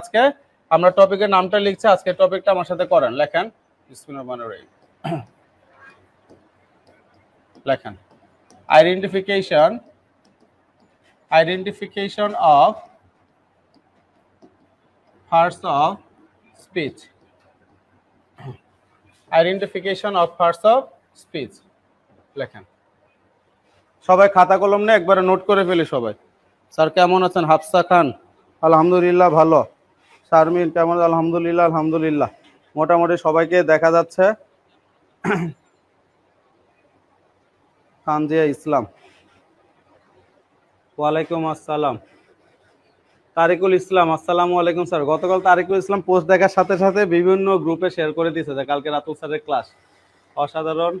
আজকে আমরা টপিকের নামটা লিখছি আজকে টপিকটা আমার সাথে করেন লেখেন লেখেন identification identification of parts of speech identification of parts of speech লেখেন সবাই খাতা কলম নিয়ে একবারে নোট করে ফেলি সবাই স্যার কেমন আছেন হাফসা খান আলহামদুলিল্লাহ ভালো শারমিন কেমন আলহামদুলিল্লাহ আলহামদুলিল্লাহ মোটামুটি সবাইকে দেখা যাচ্ছে খানজিয়া ইসলাম ওয়ালাইকুম আসসালাম তারিকুল ইসলাম আসসালামু আলাইকুম স্যার গতকাল তারিকুল ইসলাম পোস্ট দেখার সাথে সাথে বিভিন্ন গ্রুপে শেয়ার করে দিয়েছে যে কালকে রাতুল স্যারের ক্লাস অসাধারণ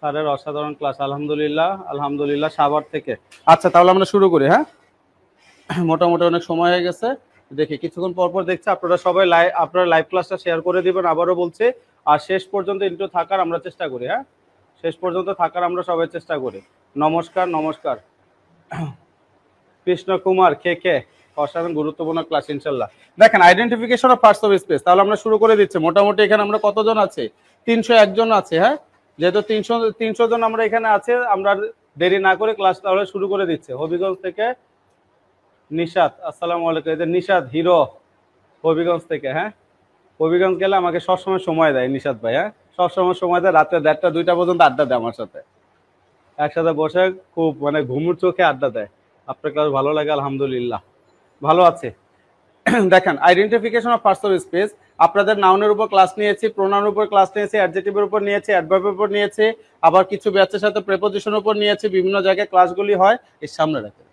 স্যারের অসাধারণ ক্লাস আলহামদুলিল্লাহ আলহামদুলিল্লাহ সাবার থেকে আচ্ছা তাহলে আমরা শুরু করি হ্যাঁ মোটামুটি অনেক সময় হয়ে গেছে দেখি কিছুক্ষণ পরপর দেখছি আপনারা সবাই লাইভ আপনারা লাইভ ক্লাসটা শেয়ার করে দিবেন আবারও বলছে আর শেষ পর্যন্ত ইন্টু থাকার আমরা চেষ্টা করি হ্যাঁ শেষ পর্যন্ত থাকার আমরা সবাই চেষ্টা করি নমস্কার নমস্কার কৃষ্ণ কুমার কে কে অসাধারণ গুরুত্বপূর্ণ ক্লাস ইনশাল্লাহ দেখেন identification of parts of speech তাহলে আমরা শুরু করে দিচ্ছি মোটামুটি এখানে আমরা কতজন আছে তিনশো একজন আছে হ্যাঁ যেহেতু তিনশো তিনশো জন আমরা এখানে আছে আমরা দেরি না করে ক্লাস তাহলে শুরু করে দিচ্ছে হবিগঞ্জ থেকে নিশাদ আসসালামু আলাইকুম এদের নিশাদ হিরো হবিগঞ্জ থেকে হ্যাঁ হবিগঞ্জ গেলে আমাকে সবসময় সময় দেয় নিশাদ ভাই হ্যাঁ সবসময় সময় দেয় রাতে দেড়টা দুইটা পর্যন্ত আড্ডা দেয় আমার সাথে একসাথে বসে খুব মানে ঘুমুর চোখে আড্ডা দেয় আপনার ক্লাস ভালো লাগে আলহামদুলিল্লাহ ভালো আছে দেখেন আইডেন্টিফিকেশন অফ পার্সোনাল স্পেস আপনাদের নাউনের উপর ক্লাস নিয়েছি প্রোনাউনের উপর ক্লাস নিয়েছি অ্যাডজেটিভের উপর নিয়েছি অ্যাডভার্বের উপর নিয়েছি আবার কিছু ব্যাচের সাথে প্রেপোজিশনের উপর নিয়েছি বিভিন্ন জায়গায় ক্লাসগুলি হয় এর সামনে রাখেন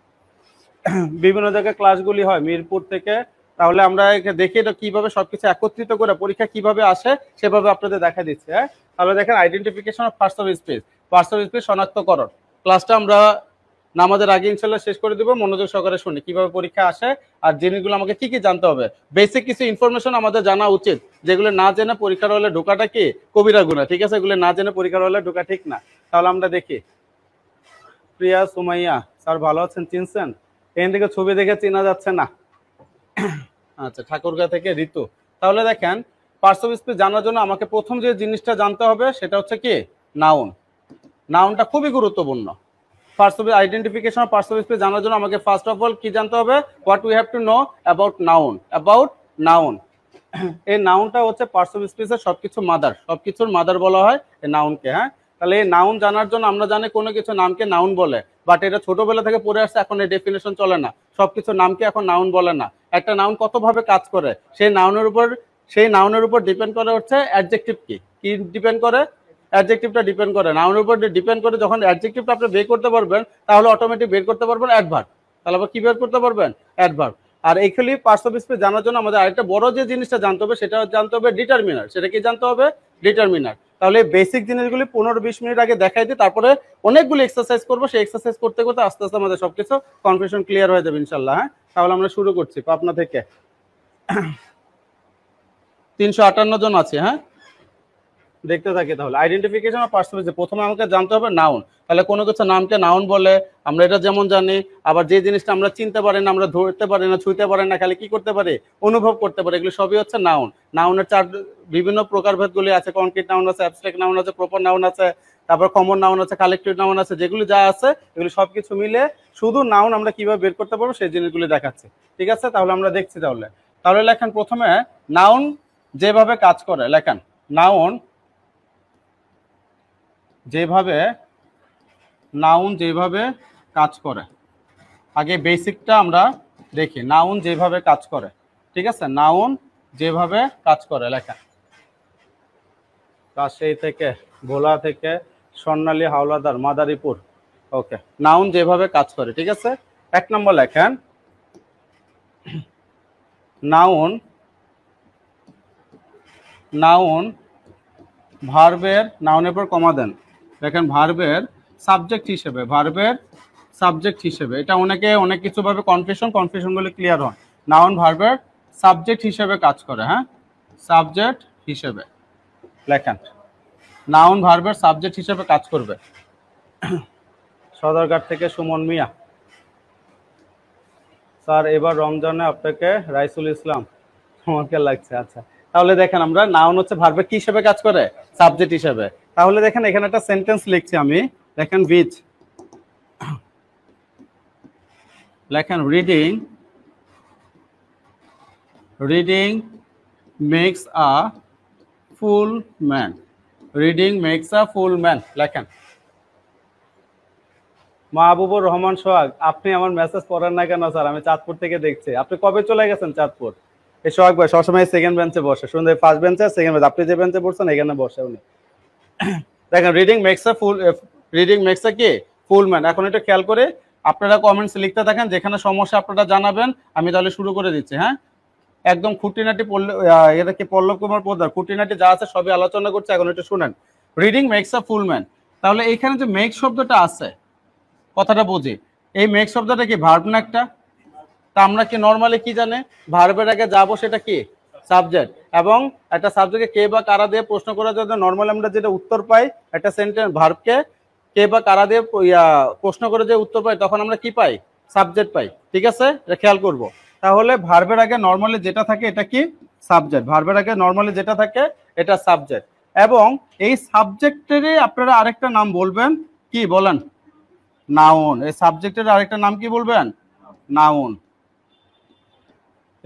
বিভিন্ন জায়গায় ক্লাসগুলি হয় মিরপুর থেকে তাহলে আমরা দেখি এটা কিভাবে সবকিছু একত্রিত করে পরীক্ষা কিভাবে আসে সেভাবে আপনাদের দেখা দিচ্ছে হ্যাঁ তাহলে দেখেন identification of parts of speech parts of speech শনাক্তকরণ ক্লাসটা আমরা নামাজের আগে ইনশাল্লাহ শেষ করে দেবো মনোযোগ সহকারে শুনি কিভাবে পরীক্ষা আসে আর জিনিসগুলো আমাকে কি কি জানতে হবে বেসিক কিছু ইনফরমেশন আমাদের জানা উচিত যেগুলো না জেনে পরীক্ষার হলে ঢোকাটা কি কবিরা গুণা ঠিক আছে এগুলো না জেনে পরীক্ষার হলে ঢোকা ঠিক না তাহলে আমরা দেখি প্রিয়া সুমাইয়া স্যার ভালো আছেন চিনছেন এখান থেকে ছবি দেখে চেনা যাচ্ছে না আচ্ছা ঠাকুরগা থেকে ঋতু তাহলে দেখেন পার্টস অফ স্পিচ জানার জন্য আমাকে প্রথম যে জিনিসটা জানতে হবে সেটা হচ্ছে কি নাউন নাউনটা খুবই গুরুত্বপূর্ণ parts of identification parts of speech জানার জন্য আমাকে ফার্স্ট অফ অল কি জানতে হবে what we have to know about noun about noun এই নাউনটা হচ্ছে পার্টস অফ স্পিচের সবকিছু মাদার সবকিছুর মাদার বলা হয় এই নাউনকে হ্যাঁ তাহলে নাউন জানার জন্য আমরা জানি কোনো কিছু নামকে নাউন বলে বাট এটা ছোটবেলা থেকে পড়ে আসছে এখন এই ডেফিনেশন চলে না কিছু নামকে এখন নাউন বলে না একটা নাউন কতভাবে কাজ করে সেই নাউনের উপর সেই নাউনের উপর ডিপেন্ড করে হচ্ছে অ্যাডজেক্টিভ কি কি ডিপেন্ড করে অ্যাডজেক্টিভটা ডিপেন্ড করে নাউনের উপর ডিপেন্ড করে যখন অ্যাডজেক্টিভটা আপনি বের করতে পারবেন তাহলে অটোমেটিক বের করতে পারবেন অ্যাডভার্ব তাহলে আবার কী বের করতে পারবেন অ্যাডভার্ব আর এইখানে পার্স অফ স্পিচ জানার জন্য আমাদের আরেকটা বড় যে জিনিসটা জানতে হবে সেটা জানতে হবে ডিটারমিনার সেটা কি জানতে হবে ডিটারমিনার তাহলে বেসিক জিনিসগুলি পনেরো বিশ মিনিট আগে দেখাই দিই তারপরে অনেকগুলি এক্সারসাইজ করবো সেই এক্সারসাইজ করতে করতে আস্তে আস্তে আমাদের সবকিছু কনফিউশন ক্লিয়ার হয়ে যাবে ইনশাল্লাহ হ্যাঁ তাহলে আমরা শুরু করছি পাপনা থেকে তিনশো আটান্ন জন আছে হ্যাঁ দেখতে থাকি তাহলে আইডেন্টিফিকেশন আর পার্সোনালিটি প্রথমে আমাকে জানতে হবে নাউন তাহলে কোনো কিছু নামকে নাউন বলে আমরা এটা যেমন জানি আবার যে জিনিসটা আমরা চিনতে পারি না আমরা ধরতে পারি না ছুঁতে পারি না খালি কি করতে পারি অনুভব করতে পারি এগুলো সবই হচ্ছে নাউন নাউনের চার বিভিন্ন প্রকারভেদগুলি আছে কনক্রিট নাউন আছে অ্যাবস্ট্রাক্ট নাউন আছে প্রপার নাউন আছে তারপর কমন নাউন আছে কালেক্টিভ নাউন আছে যেগুলো যা আছে এগুলো সব কিছু মিলে শুধু নাউন আমরা কিভাবে বের করতে পারবো সেই জিনিসগুলি দেখাচ্ছে ঠিক আছে তাহলে আমরা দেখছি তাহলে তাহলে লেখেন প্রথমে নাউন যেভাবে কাজ করে লেখেন নাউন যেভাবে নাউন যেভাবে কাজ করে আগে বেসিকটা আমরা দেখি নাউন যেভাবে কাজ করে ঠিক আছে নাউন যেভাবে কাজ করে লেখা কাশি থেকে ভোলা থেকে স্বর্ণালী হাওলাদার মাদারীপুর ওকে নাউন যেভাবে কাজ করে ঠিক আছে এক নম্বর লেখেন নাউন নাউন ভার্বের নাউনের পর কমা দেন দেখেন ভার্বের সাবজেক্ট হিসেবে ভার্বের সাবজেক্ট হিসেবে এটা অনেকে অনেক কিছুভাবে কনফিউশন কনফিউশনগুলো ক্লিয়ার হয় নাউন ভার্বের সাবজেক্ট হিসেবে কাজ করে হ্যাঁ সাবজেক্ট হিসেবে লেখেন নাউন ভার্বের সাবজেক্ট হিসেবে কাজ করবে সদরঘাট থেকে সুমন মিয়া স্যার এবার রমজানে আপনাকে রাইসুল ইসলাম তোমাকে লাগছে আচ্ছা তাহলে দেখেন আমরা নাউন হচ্ছে ভার্বের কি হিসেবে কাজ করে সাবজেক্ট হিসেবে তাহলে দেখেন এখানে একটা সেন্টেন্স লিখছি আমি দেখেন উইথ লেখেন reading reading makes a full man reading makes a full man লেখেন মাহবুবুর রহমান সোহাগ আপনি আমার মেসেজ পড়েন না কেন স্যার আমি চাঁদপুর থেকে দেখছি আপনি কবে চলে গেছেন চাঁদপুর এই সোহাগ ভাই সবসময় সেকেন্ড বেঞ্চে বসে শুনতে ফার্স্ট বেঞ্চে সেকেন্ড বেঞ্চ আপনি যে বেঞ্চে বসছেন এখানে বসে উনি দেখেন reading makes a full reading makes a কে ফুল ম্যান এখন এটা খেয়াল করে আপনারা কমেন্টস লিখতে থাকেন যেখানে সমস্যা আপনারা জানাবেন আমি তাহলে শুরু করে দিচ্ছি হ্যাঁ একদম খুঁটিনাটি এটা কি পল্লব কুমার পোদ্দার খুঁটিনাটি যা আছে সবই আলোচনা করছে এখন এটা শুনেন reading makes a full man তাহলে এখানে যে মেক শব্দটা আছে কথাটা বুঝি এই মেক শব্দটা কি ভার্ব না একটা তা আমরা কি নর্মালি কি জানে ভার্বের আগে যাবো সেটা কি সাবজেক্ট এবং একটা সাবজেক্টে কে বা কারা দিয়ে প্রশ্ন করার জন্য নর্মাল আমরা যেটা উত্তর পাই একটা সেন্টেন্স ভার্বকে কে বা কারা দিয়ে প্রশ্ন করে যে উত্তর পাই তখন আমরা কি পাই সাবজেক্ট পাই ঠিক আছে এটা খেয়াল করব তাহলে ভার্বের আগে নর্মালি যেটা থাকে এটা কি সাবজেক্ট ভার্বের আগে নর্মালি যেটা থাকে এটা সাবজেক্ট এবং এই সাবজেক্টেরই আপনারা আরেকটা নাম বলবেন কি বলেন নাউন এই সাবজেক্টের আরেকটা নাম কি বলবেন নাউন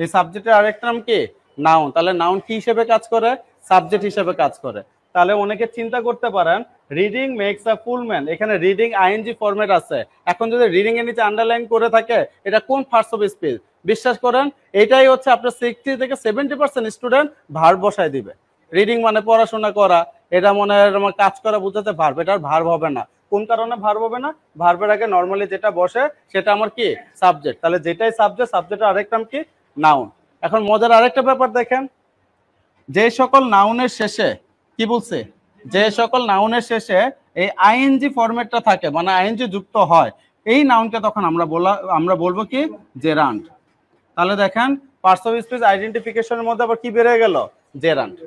এই সাবজেক্টের আরেকটা নাম কি নাউন তাহলে নাউন কি হিসেবে কাজ করে সাবজেক্ট হিসেবে কাজ করে তাহলে অনেকে চিন্তা করতে পারেন reading makes a full man এখানে রিডিং আইএনজি ফরম্যাট আছে এখন যদি রিডিং এর নিচে আন্ডারলাইন করে থাকে এটা কোন ফার্স্ট অফ স্পিচ বিশ্বাস করেন এটাই হচ্ছে আপনার সিক্সটি থেকে সেভেন্টি পার্সেন্ট স্টুডেন্ট ভার বসায় দিবে রিডিং মানে পড়াশোনা করা এটা মনে হয় কাজ করা বুঝাতে ভার্ব এটা ভার্ব হবে না কোন কারণে ভার্ব হবে না ভার্বের আগে নর্মালি যেটা বসে সেটা আমার কি সাবজেক্ট তাহলে যেটাই সাবজেক্ট সাবজেক্টের আরেক নাম কি নাউন এখন মজার আরেকটা ব্যাপার দেখেন যে সকল নাউনের শেষে কি বলছে যে সকল নাউনের শেষে এই আইএনজি ফরম্যাটটা থাকে মানে আইএনজি যুক্ত হয় এই নাউনকে তখন আমরা বলা আমরা বলবো কি জেরান্ট তাহলে দেখেন পার্স অফ স্পিচ আইডেন্টিফিকেশনের মধ্যে আবার কি বেড়ে গেল জেরান্ট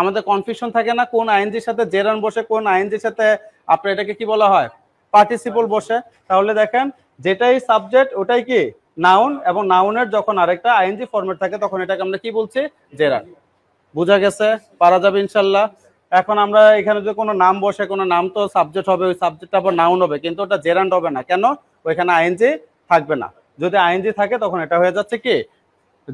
আমাদের কনফিউশন থাকে না কোন আইএনজির সাথে জেরান বসে কোন আইএনজির সাথে আপনার এটাকে কি বলা হয় পার্টিসিপল বসে তাহলে দেখেন যেটাই সাবজেক্ট ওটাই কি নাউন এবং নাউনের যখন আরেকটা আইএনজি ফর্মেট থাকে তখন এটাকে আমরা কি বলছি জেরা বোঝা গেছে পারা যাবে ইনশাল্লাহ এখন আমরা এখানে যদি কোনো নাম বসে কোনো নাম তো সাবজেক্ট হবে ওই সাবজেক্টটা আবার নাউন হবে কিন্তু ওটা জেরান্ড হবে না কেন ওইখানে আইএনজি থাকবে না যদি আইএনজি থাকে তখন এটা হয়ে যাচ্ছে কি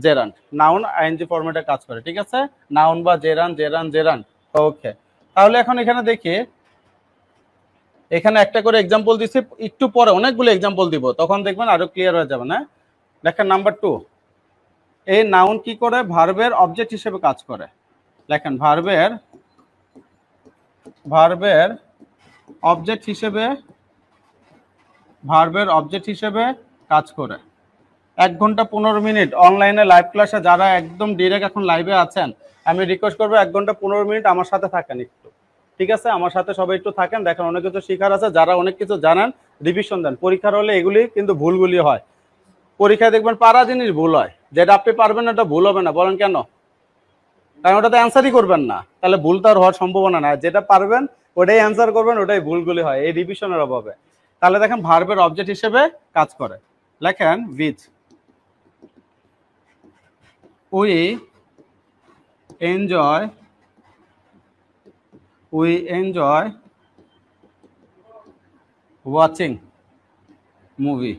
জেরান্ড নাউন আইএনজি ফর্মেটে কাজ করে ঠিক আছে নাউন বা জেরান জেরান জেরান ওকে তাহলে এখন এখানে দেখি এখানে একটা করে এক্সাম্পল দিচ্ছি একটু পরে অনেকগুলো এক্সাম্পল দিব তখন দেখবেন আরো ক্লিয়ার হয়ে যাবে না লেখা নাম্বার টু এই নাউন কি করে ভার্বের অবজেক্ট হিসেবে কাজ করে লেখেন ভার্বের ভার্বের অবজেক্ট হিসেবে ভার্বের অবজেক্ট হিসেবে কাজ করে এক ঘন্টা পনেরো মিনিট অনলাইনে লাইভ ক্লাসে যারা একদম ডিরেক্ট এখন লাইভে আছেন আমি রিকোয়েস্ট করবো এক ঘন্টা পনেরো মিনিট আমার সাথে থাকেন ঠিক আছে আমার সাথে সবাই একটু থাকেন দেখেন অনেক কিছু শিখার আছে যারা অনেক কিছু জানেন রিভিশন দেন পরীক্ষার হলে এগুলি কিন্তু ভুলগুলি হয় পরীক্ষায় দেখবেন পারা জিনিস ভুল হয় যেটা আপনি পারবেন ওটা ভুল হবে না বলেন কেন কারণ ওটা তো অ্যান্সারই করবেন না তাহলে ভুল তো আর হওয়ার সম্ভাবনা না যেটা পারবেন ওটাই অ্যান্সার করবেন ওটাই ভুলগুলি হয় এই রিভিশনের অভাবে তাহলে দেখেন ভার্বের অবজেক্ট হিসেবে কাজ করে লেখেন with we enjoy we enjoy watching movie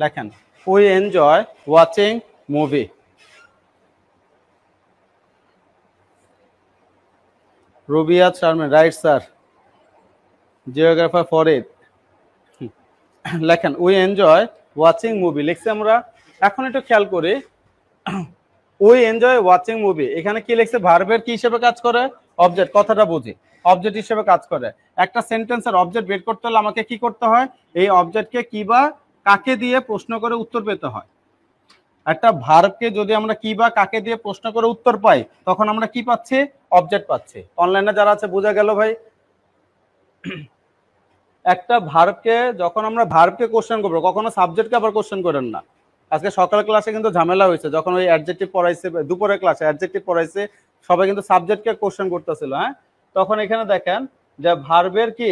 লেখেন we enjoy watching movie Rabeya Sharma right sir geographer it লেখেন উই এনজয় ওয়াচিং মুভি লিখছি আমরা এখন একটু খেয়াল করি উই এনজয় ওয়াচিং মুভি এখানে কি লিখছে ভার্বের কি হিসেবে কাজ করে অবজেক্ট কথাটা বুঝি অবজেক্ট হিসেবে কাজ করে একটা সেন্টেন্সের অবজেক্ট বের করতে হলে আমাকে কি করতে হয় এই অবজেক্টকে কি বা কাকে দিয়ে প্রশ্ন করে উত্তর পেতে হয় একটা ভার্বকে যদি আমরা কি বা কাকে দিয়ে প্রশ্ন করে উত্তর পাই তখন আমরা কি পাচ্ছি অবজেক্ট পাচ্ছি অনলাইনে যারা আছে বোঝা গেল ভাই একটা ভার্বকে যখন আমরা ভার্বকে কোশ্চেন করবো কখনো সাবজেক্টকে আবার কোশ্চেন করেন না আজকে সকাল ক্লাসে কিন্তু ঝামেলা হয়েছে যখন ওই অ্যাডজেক্টিভ পড়াইছে দুপুরের ক্লাসে অ্যাডজেক্টিভ পড়াইছে সবাই কিন্তু সাবজেক্টকে কোশ্চেন করতেছিল হ্যাঁ তখন এখানে দেখেন যে ভার্বের কি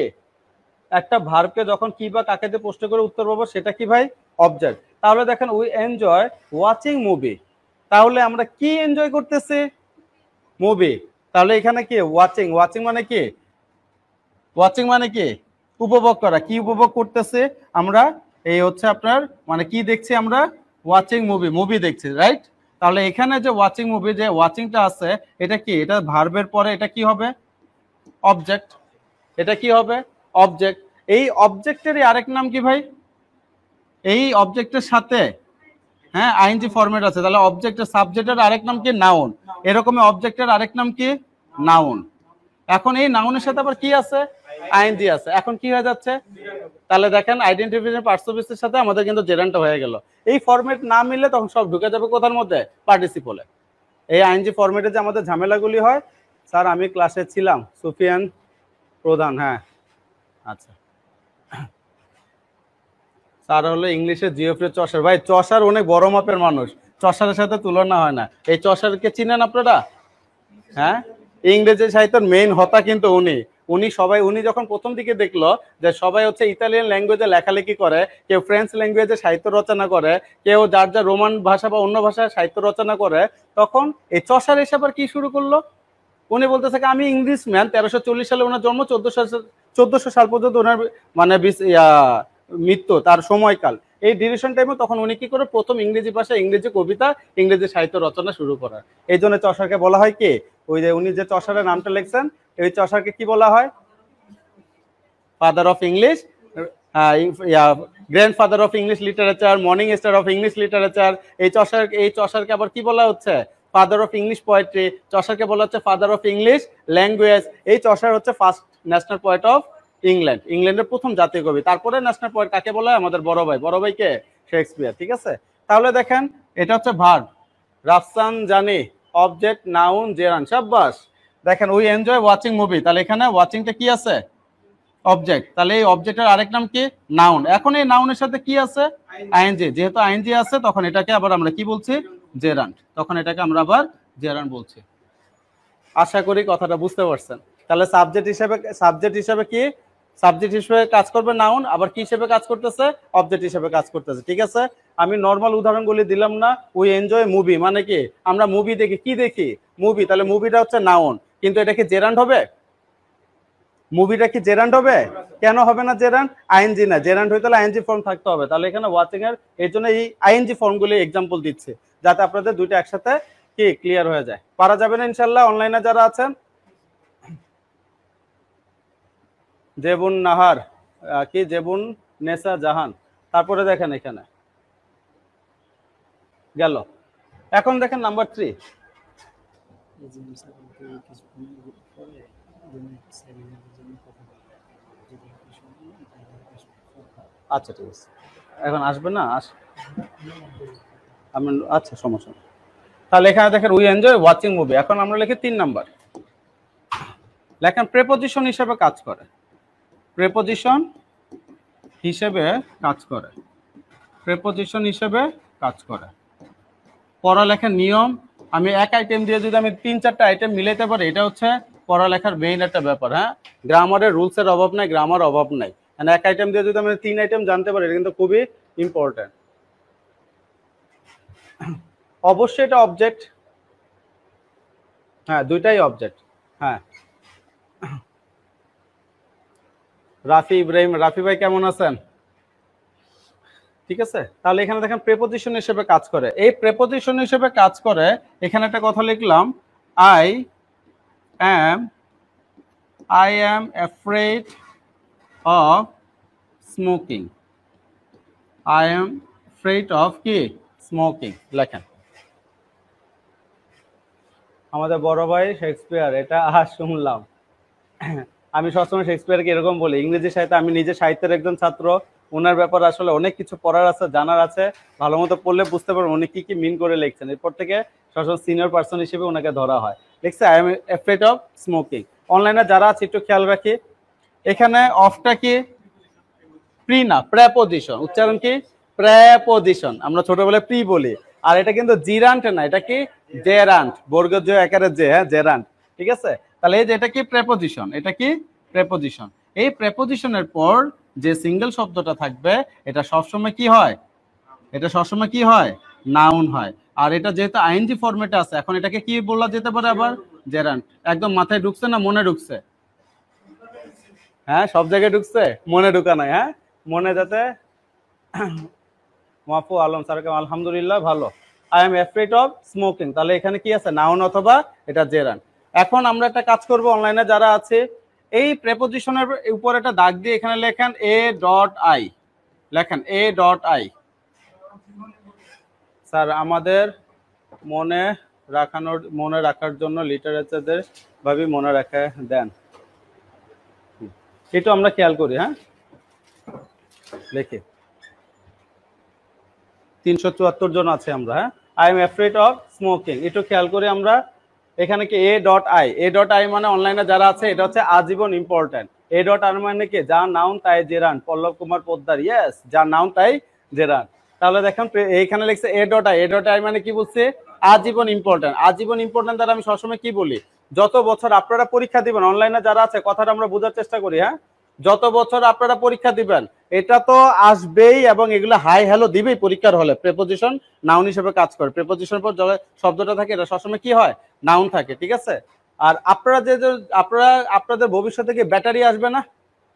একটা ভার্বকে যখন কি বা কাকে দিয়ে প্রশ্ন করে উত্তর পাবো সেটা কি ভাই অবজেক্ট তাহলে দেখেন উই এনজয় ওয়াচিং মুভি তাহলে আমরা কি এনজয় করতেছি মুভি তাহলে এখানে কি ওয়াচিং ওয়াচিং মানে কি ওয়াচিং মানে কি উপভোগ করা কি উপভোগ করতেছে আমরা এই হচ্ছে আপনার মানে কি দেখছি আমরা ওয়াচিং মুভি মুভি দেখছি রাইট তাহলে এখানে যে ওয়াচিং মুভি যে ওয়াচিংটা আছে এটা কি এটা ভার্বের পরে এটা কি হবে অবজেক্ট এটা কি হবে অবজেক্ট এই অবজেক্টেরই আরেক নাম কি ভাই এই অবজেক্টের সাথে হ্যাঁ আইনজি ফরম্যাট আছে তাহলে অবজেক্টের সাবজেক্টের আরেক নাম কি নাউন এরকম অবজেক্টের আরেক নাম কি নাউন এখন এই নাউনের সাথে আবার কি আছে আইএনজি আছে এখন কি হয়ে যাচ্ছে তাহলে দেখেন আইডেন্টিফিকেশন পার্টস অফিসের সাথে আমাদের কিন্তু জেরানটা হয়ে গেল এই ফর্মেট না মিললে তখন সব ঢুকে যাবে কোথার মধ্যে পার্টিসিপলে এই আইনজি ফর্মেটে যে আমাদের ঝামেলাগুলি হয় স্যার আমি ক্লাসে ছিলাম সুফিয়ান প্রধান হ্যাঁ আচ্ছা স্যার হলো ইংলিশে জিওফ্রে চষার ভাই চষার অনেক বড় মাপের মানুষ চষারের সাথে তুলনা হয় না এই চষারকে চিনেন আপনারা হ্যাঁ ইংরেজি সাহিত্যের মেইন হতা কিন্তু উনি উনি সবাই উনি যখন প্রথম দিকে দেখলো যে সবাই হচ্ছে ইতালিয়ান ল্যাঙ্গুয়েজে লেখালেখি করে কেউ ফ্রেঞ্চ ল্যাঙ্গুয়েজে সাহিত্য রচনা করে কেউ যার যার রোমান ভাষা বা অন্য ভাষায় সাহিত্য রচনা করে তখন এই চষার হিসাবে কি শুরু করলো উনি বলতে থাকে আমি ইংলিশ ম্যান তেরোশো চল্লিশ সালে ওনার জন্ম চোদ্দশো চোদ্দশো সাল পর্যন্ত ওনার মানে মৃত্যু তার সময়কাল এই ডিভিশন টাইমে তখন উনি কি করে প্রথম ইংরেজি ভাষায় ইংরেজি কবিতা ইংরেজি সাহিত্য রচনা শুরু করা এই জন্য চষাকে বলা হয় কি ওই যে উনি যে চষারের নামটা লিখছেন ওই চষারকে কি বলা হয় father of English grandfather of English literature morning star of English literature এই চষার এই চষারকে আবার কি বলা হচ্ছে ফাদার অফ ইংলিশ পোয়েট্রি চষারকে বলা হচ্ছে ফাদার অফ ইংলিশ ল্যাঙ্গুয়েজ এই চষার হচ্ছে first national poet of England ইংল্যান্ডের প্রথম জাতীয় কবি তারপরে ন্যাশনাল পোয়েট কাকে বলা হয় আমাদের বড় ভাই বড় ভাইকে শেক্সপিয়ার ঠিক আছে তাহলে দেখেন এটা হচ্ছে ভার রাফসান জানি অবজেক্ট নাউন জেরান সাব্বাস দেখেন উই এনজয় ওয়াচিং মুভি তাহলে এখানে ওয়াচিংটা কি আছে অবজেক্ট তাহলে এই অবজেক্টের আরেক নাম কি নাউন এখন এই নাউনের সাথে কি আছে আইএনজি যেহেতু আইএনজি আছে তখন এটাকে আবার আমরা কি বলছি জেরান তখন এটাকে আমরা আবার জেরান বলছি আশা করি কথাটা বুঝতে পারছেন তাহলে সাবজেক্ট হিসেবে সাবজেক্ট হিসেবে কি সাবজেক্ট হিসেবে কাজ করবে নাউন আবার কি হিসেবে কাজ করতেছে অবজেক্ট হিসেবে কাজ করতেছে ঠিক আছে আমি নর্মাল উদাহরণগুলি দিলাম না উই এনজয় মুভি মানে কি আমরা মুভি দেখি কি দেখি মুভি তাহলে মুভিটা হচ্ছে নাউন কিন্তু এটা কি জেরান্ড হবে মুভিটা কি জেরান্ড হবে কেন হবে না জেরান্ড আইএনজি না জেরান্ড হইতে হলে আইএনজি ফর্ম থাকতে হবে তাহলে এখানে ওয়াচিং এর এই জন্য এই আইএনজি ফর্মগুলি এক্সাম্পল দিচ্ছে যাতে আপনাদের দুইটা একসাথে কি ক্লিয়ার হয়ে যায় পারা যাবে না ইনশাল্লাহ অনলাইনে যারা আছেন জেবুন নাহার কি জেবুন নেসা জাহান তারপরে দেখেন এখানে গেল এখন দেখেন নাম্বার থ্রি আচ্ছা ঠিক আছে এখন আসবে না আস আমি আচ্ছা সমস্যা তাহলে এখানে দেখেন উই এনজয় ওয়াচিং মুভি এখন আমরা লিখি তিন নাম্বার লেখেন প্রেপোজিশন হিসাবে কাজ করে প্রেপোজিশন হিসেবে কাজ করে প্রেপোজিশন হিসেবে কাজ করে পড়ালেখার নিয়ম আমি এক আইটেম দিয়ে যদি আমি তিন চারটা আইটেম মিলাইতে পারি এটা হচ্ছে পড়ালেখার মেইন একটা ব্যাপার হ্যাঁ গ্রামারের রুলসের অভাব নাই গ্রামার অভাব নাই মানে এক আইটেম দিয়ে যদি আমি তিন আইটেম জানতে পারি এটা কিন্তু খুবই ইম্পর্ট্যান্ট অবশ্যই এটা অবজেক্ট হ্যাঁ দুইটাই অবজেক্ট হ্যাঁ রাফি ইব্রাহিম রাফি ভাই কেমন আছেন ঠিক আছে তাহলে এখানে দেখেন প্রেপোজিশন হিসেবে কাজ করে এই প্রেপোজিশন হিসেবে কাজ করে এখানে একটা কথা লিখলাম I am I am afraid of smoking I am afraid of কি স্মোকিং লেখেন আমাদের বড় ভাই শেক্সপিয়ার এটা আহ শুনলাম আমি সবসময় শেক্সপিয়ারকে এরকম বলি ইংরেজি সাহিত্য আমি নিজে সাহিত্যের একজন ছাত্র ওনার ব্যাপারে আসলে অনেক কিছু পড়ার আছে জানার আছে ভালো মতো পড়লে বুঝতে পারবেন উনি কি কি মিন করে লিখছেন এরপর থেকে সবসময় সিনিয়র পার্সন হিসেবে ওনাকে ধরা হয় লিখছে I am afraid of smoking অনলাইনে যারা আছে একটু খেয়াল রাখি এখানে অফটা কি প্রি না প্র্যাপোজিশন উচ্চারণ কি প্র্যাপোজিশন আমরা ছোটবেলায় প্রি বলি আর এটা কিন্তু জিরান্ট না এটা কি জেরান্ট বর্গ যে যে হ্যাঁ জেরান্ট ঠিক আছে তাহলে এই যে এটা কি প্রেপোজিশন এটা কি প্রেপোজিশন এই প্রেপোজিশনের পর যে সিঙ্গেল শব্দটা থাকবে এটা সবসময় কি হয় এটা সবসময় কি হয় নাউন হয় আর এটা যেহেতু আইনজি ফর্মেটে আছে এখন এটাকে কি বলা যেতে পারে আবার জেরান একদম মাথায় ঢুকছে না মনে ঢুকছে হ্যাঁ সব জায়গায় ঢুকছে মনে ঢুকা নাই হ্যাঁ মনে যাতে মাফু আলম স্যারকে আলহামদুলিল্লাহ ভালো I am afraid of smoking তাহলে এখানে কি আছে নাউন অথবা এটা জেরান এখন আমরা একটা কাজ করব অনলাইনে যারা আছে এই প্রেপোজিশনের উপরে একটা দাগ দিয়ে এখানে লেখেন এ ডট আই লেখেন এ ডট আই স্যার আমাদের মনে রাখানোর মনে রাখার জন্য লিটারেচারদের ভাবে মনে রাখা দেন এটা আমরা খেয়াল করি হ্যাঁ লেখে তিনশো চুয়াত্তর জন আছে আমরা হ্যাঁ I am afraid of smoking এটা খেয়াল করে আমরা এখানে কি মানে A dot I A dot I মানে অনলাইনে যারা আছে এটা হচ্ছে আজীবন ইম্পর্টেন্ট এ ডট আই মানে কি যা নাউন তাই জেরান পল্লব কুমার পোদ্দার ইয়েস যা নাউন তাই জেরান তাহলে দেখেন এইখানে লিখছে A dot I A dot I মানে কি বলছে আজীবন ইম্পর্টেন্ট আজীবন ইম্পর্টেন্ট দ্বারা আমি সবসময় কি বলি যত বছর আপনারা পরীক্ষা দিবেন অনলাইনে যারা আছে কথাটা আমরা বোঝার চেষ্টা করি হ্যাঁ যত বছর আপনারা পরীক্ষা দিবেন এটা তো আসবেই এবং এগুলো হাই হ্যালো দিবেই পরীক্ষার হলে প্রেপোজিশন নাউন হিসেবে কাজ করে প্রেপোজিশন পর শব্দটা থাকে এটা সবসময় কি হয় নাউন থাকে ঠিক আছে আর আপনারা যে আপনারা আপনাদের ভবিষ্যতে কি ব্যাটারি আসবে না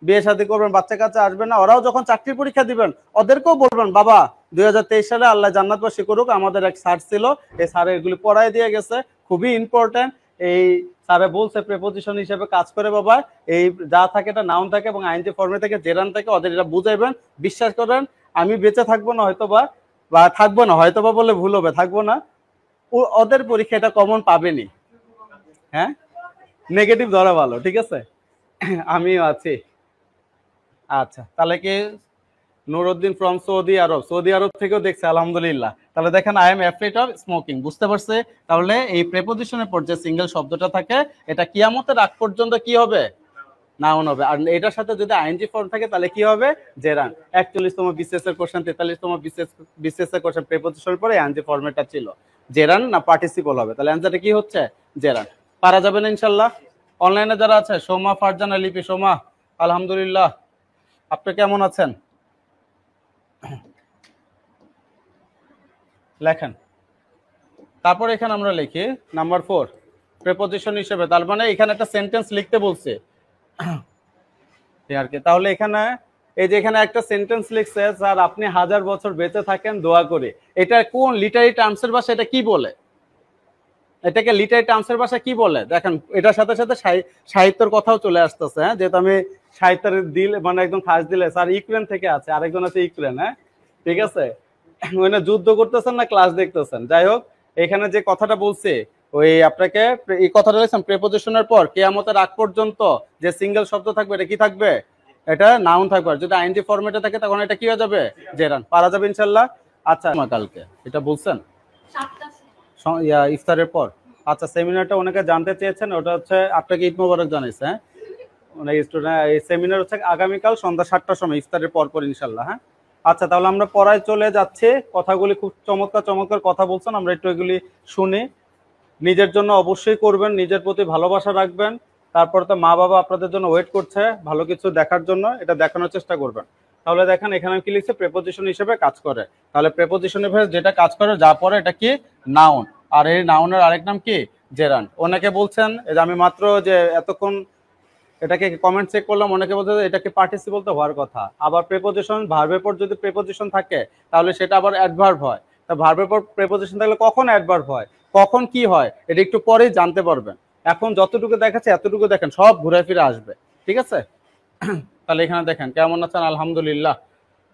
বিয়ে শাদী করবেন বাচ্চা কাছে আসবে না ওরাও যখন চাকরির পরীক্ষা দিবেন ওদেরকেও বলবেন বাবা দুই সালে আল্লাহ জান্নাতবাসী করুক আমাদের এক স্যার ছিল এই স্যার এগুলি পড়ায় দিয়ে গেছে খুবই ইম্পর্টেন্ট এই স্যারে বলছে প্রেপোজিশন হিসেবে কাজ করে বাবা এই যা থাকে এটা নাউন থাকে এবং আইনজি ফর্মে থেকে জেরান থাকে ওদের এটা বুঝাইবেন বিশ্বাস করেন আমি বেঁচে থাকবো না হয়তো বা থাকবো না হয়তো বা বলে ভুল হবে থাকবো না ওদের পরীক্ষা এটা কমন পাবেনি হ্যাঁ নেগেটিভ ধরা ভালো ঠিক আছে আমিও আছি আচ্ছা তাহলে কি Nuruddin from Saudi Arabia Saudi Arabia থেকেও দেখছে আলহামদুলিল্লাহ তাহলে দেখেন I am afraid of smoking বুঝতে পারছে তাহলে এই প্রেপোজিশনের পর যে সিঙ্গেল শব্দটা থাকে এটা কিয়ামতের আগ পর্যন্ত কি হবে নাউন হবে আর এটার সাথে যদি আইএনজি ফর্ম থাকে তাহলে কি হবে জেরান একচল্লিশতম বিশেষের কোশ্চেন তেতাল্লিশতম বিশেষ বিশেষের কোশ্চেন প্রেপোজিশনের পরে আইএনজি ফর্মেটটা ছিল জেরান না পার্টিসিপল হবে তাহলে অ্যান্সারটা কি হচ্ছে জেরান পারা যাবে না ইনশাল্লাহ অনলাইনে যারা আছে সোমা ফারজানা লিপি সোমা আলহামদুলিল্লাহ আপনি কেমন আছেন লেখেন তারপর এখানে আমরা লিখি নাম্বার ফোর প্রেপোজিশন হিসেবে তার মানে এখানে একটা সেন্টেন্স লিখতে বলছে আর কি তাহলে এখানে এই যে এখানে একটা সেন্টেন্স লিখছে স্যার আপনি হাজার বছর বেঁচে থাকেন দোয়া করে এটা কোন লিটারি টার্মসের ভাষা এটা কি বলে এটাকে লিটারি টার্মসের ভাষা কি বলে দেখেন এটার সাথে সাথে সাহিত্যের কথাও চলে আসতেছে হ্যাঁ যেহেতু আমি সাহিত্যের দিল মানে একদম খাস দিলে স্যার ইউক্রেন থেকে আছে আরেকজন আছে ইউক্রেন হ্যাঁ ঠিক আছে ওই মানে যুদ্ধ করতেছেন না ক্লাস দেখতেছেন যাই হোক এখানে যে কথাটা বলছে ওই আপনাকে এই কথাটা লিখছেন প্রেপোজিশনের পর কেয়ামতের আগ পর্যন্ত যে সিঙ্গেল শব্দ থাকবে এটা কি থাকবে এটা নাউন থাকবে আর যদি আইনজি ফরম্যাটে থাকে তখন এটা কি হয়ে যাবে জেরান পারা যাবে ইনশাল্লাহ আচ্ছা কালকে এটা বলছেন ইফতারের পর আচ্ছা সেমিনারটা অনেকে জানতে চেয়েছেন ওটা হচ্ছে আপনাকে ইদ মোবারক জানাইছে হ্যাঁ অনেক মানে স্টুডেন্ট এই সেমিনার হচ্ছে আগামীকাল সন্ধ্যা সাতটার সময় ইফতারের পর পর ইনশাল্লাহ হ্যাঁ আচ্ছা তাহলে আমরা পড়ায় চলে যাচ্ছি কথাগুলি খুব চমৎকার চমৎকার কথা বলছেন আমরা একটু এগুলি শুনি নিজের জন্য অবশ্যই করবেন নিজের প্রতি ভালোবাসা রাখবেন তারপর তো মা বাবা আপনাদের জন্য ওয়েট করছে ভালো কিছু দেখার জন্য এটা দেখানোর চেষ্টা করবেন তাহলে দেখেন এখানে কি লিখছে প্রেপোজিশন হিসেবে কাজ করে তাহলে প্রেপোজিশন হিসেবে যেটা কাজ করে যা পরে এটা কি নাউন আর এই নাউনের আরেক নাম কি জেরান অনেকে বলছেন যে আমি মাত্র যে এতক্ষণ এটাকে কমেন্ট চেক করলাম অনেকে বলছে এটাকে পার্টিসিপল তো হওয়ার কথা আবার প্রেপোজিশন ভার্বের পর যদি প্রেপোজিশন থাকে তাহলে সেটা আবার অ্যাডভার্ব হয় তা ভার্বের পর প্রেপোজিশন থাকলে কখন অ্যাডভার্ব হয় কখন কি হয় এটা একটু পরেই জানতে পারবেন এখন যতটুকু দেখাচ্ছে এতটুকু দেখেন সব ঘুরে ফিরে আসবে ঠিক আছে তাহলে এখানে দেখেন কেমন আছেন আলহামদুলিল্লাহ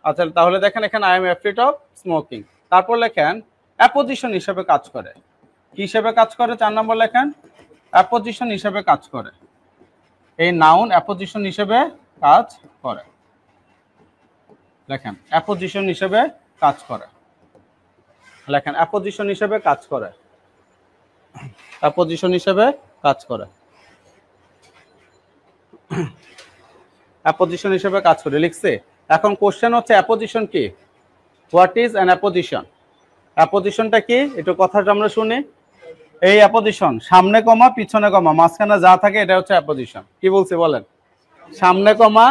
আচ্ছা তাহলে দেখেন এখানে I am afraid of smoking তারপর লেখেন অ্যাপোজিশন হিসেবে কাজ করে কি হিসেবে কাজ করে চার নম্বর লেখেন অ্যাপোজিশন হিসেবে কাজ করে এই নাউন অ্যাপোজিশন হিসেবে কাজ করে লেখেন অ্যাপোজিশন হিসেবে কাজ করে লেখেন অ্যাপোজিশন হিসেবে কাজ করে অ্যাপোজিশন হিসেবে কাজ করা অ্যাপোজিশন হিসেবে কাজ করে লিখছে এখন কোশ্চেন হচ্ছে অ্যাপোজিশন কি হোয়াট ইজ অ্যান অ্যাপোজিশন অ্যাপোজিশনটা কি একটু কথাটা আমরা শুনি এই অ্যাপোজিশন সামনে কমা পিছনে কমা মাঝখানে যা থাকে এটা হচ্ছে অ্যাপোজিশন কি বলছে বলেন সামনে কমা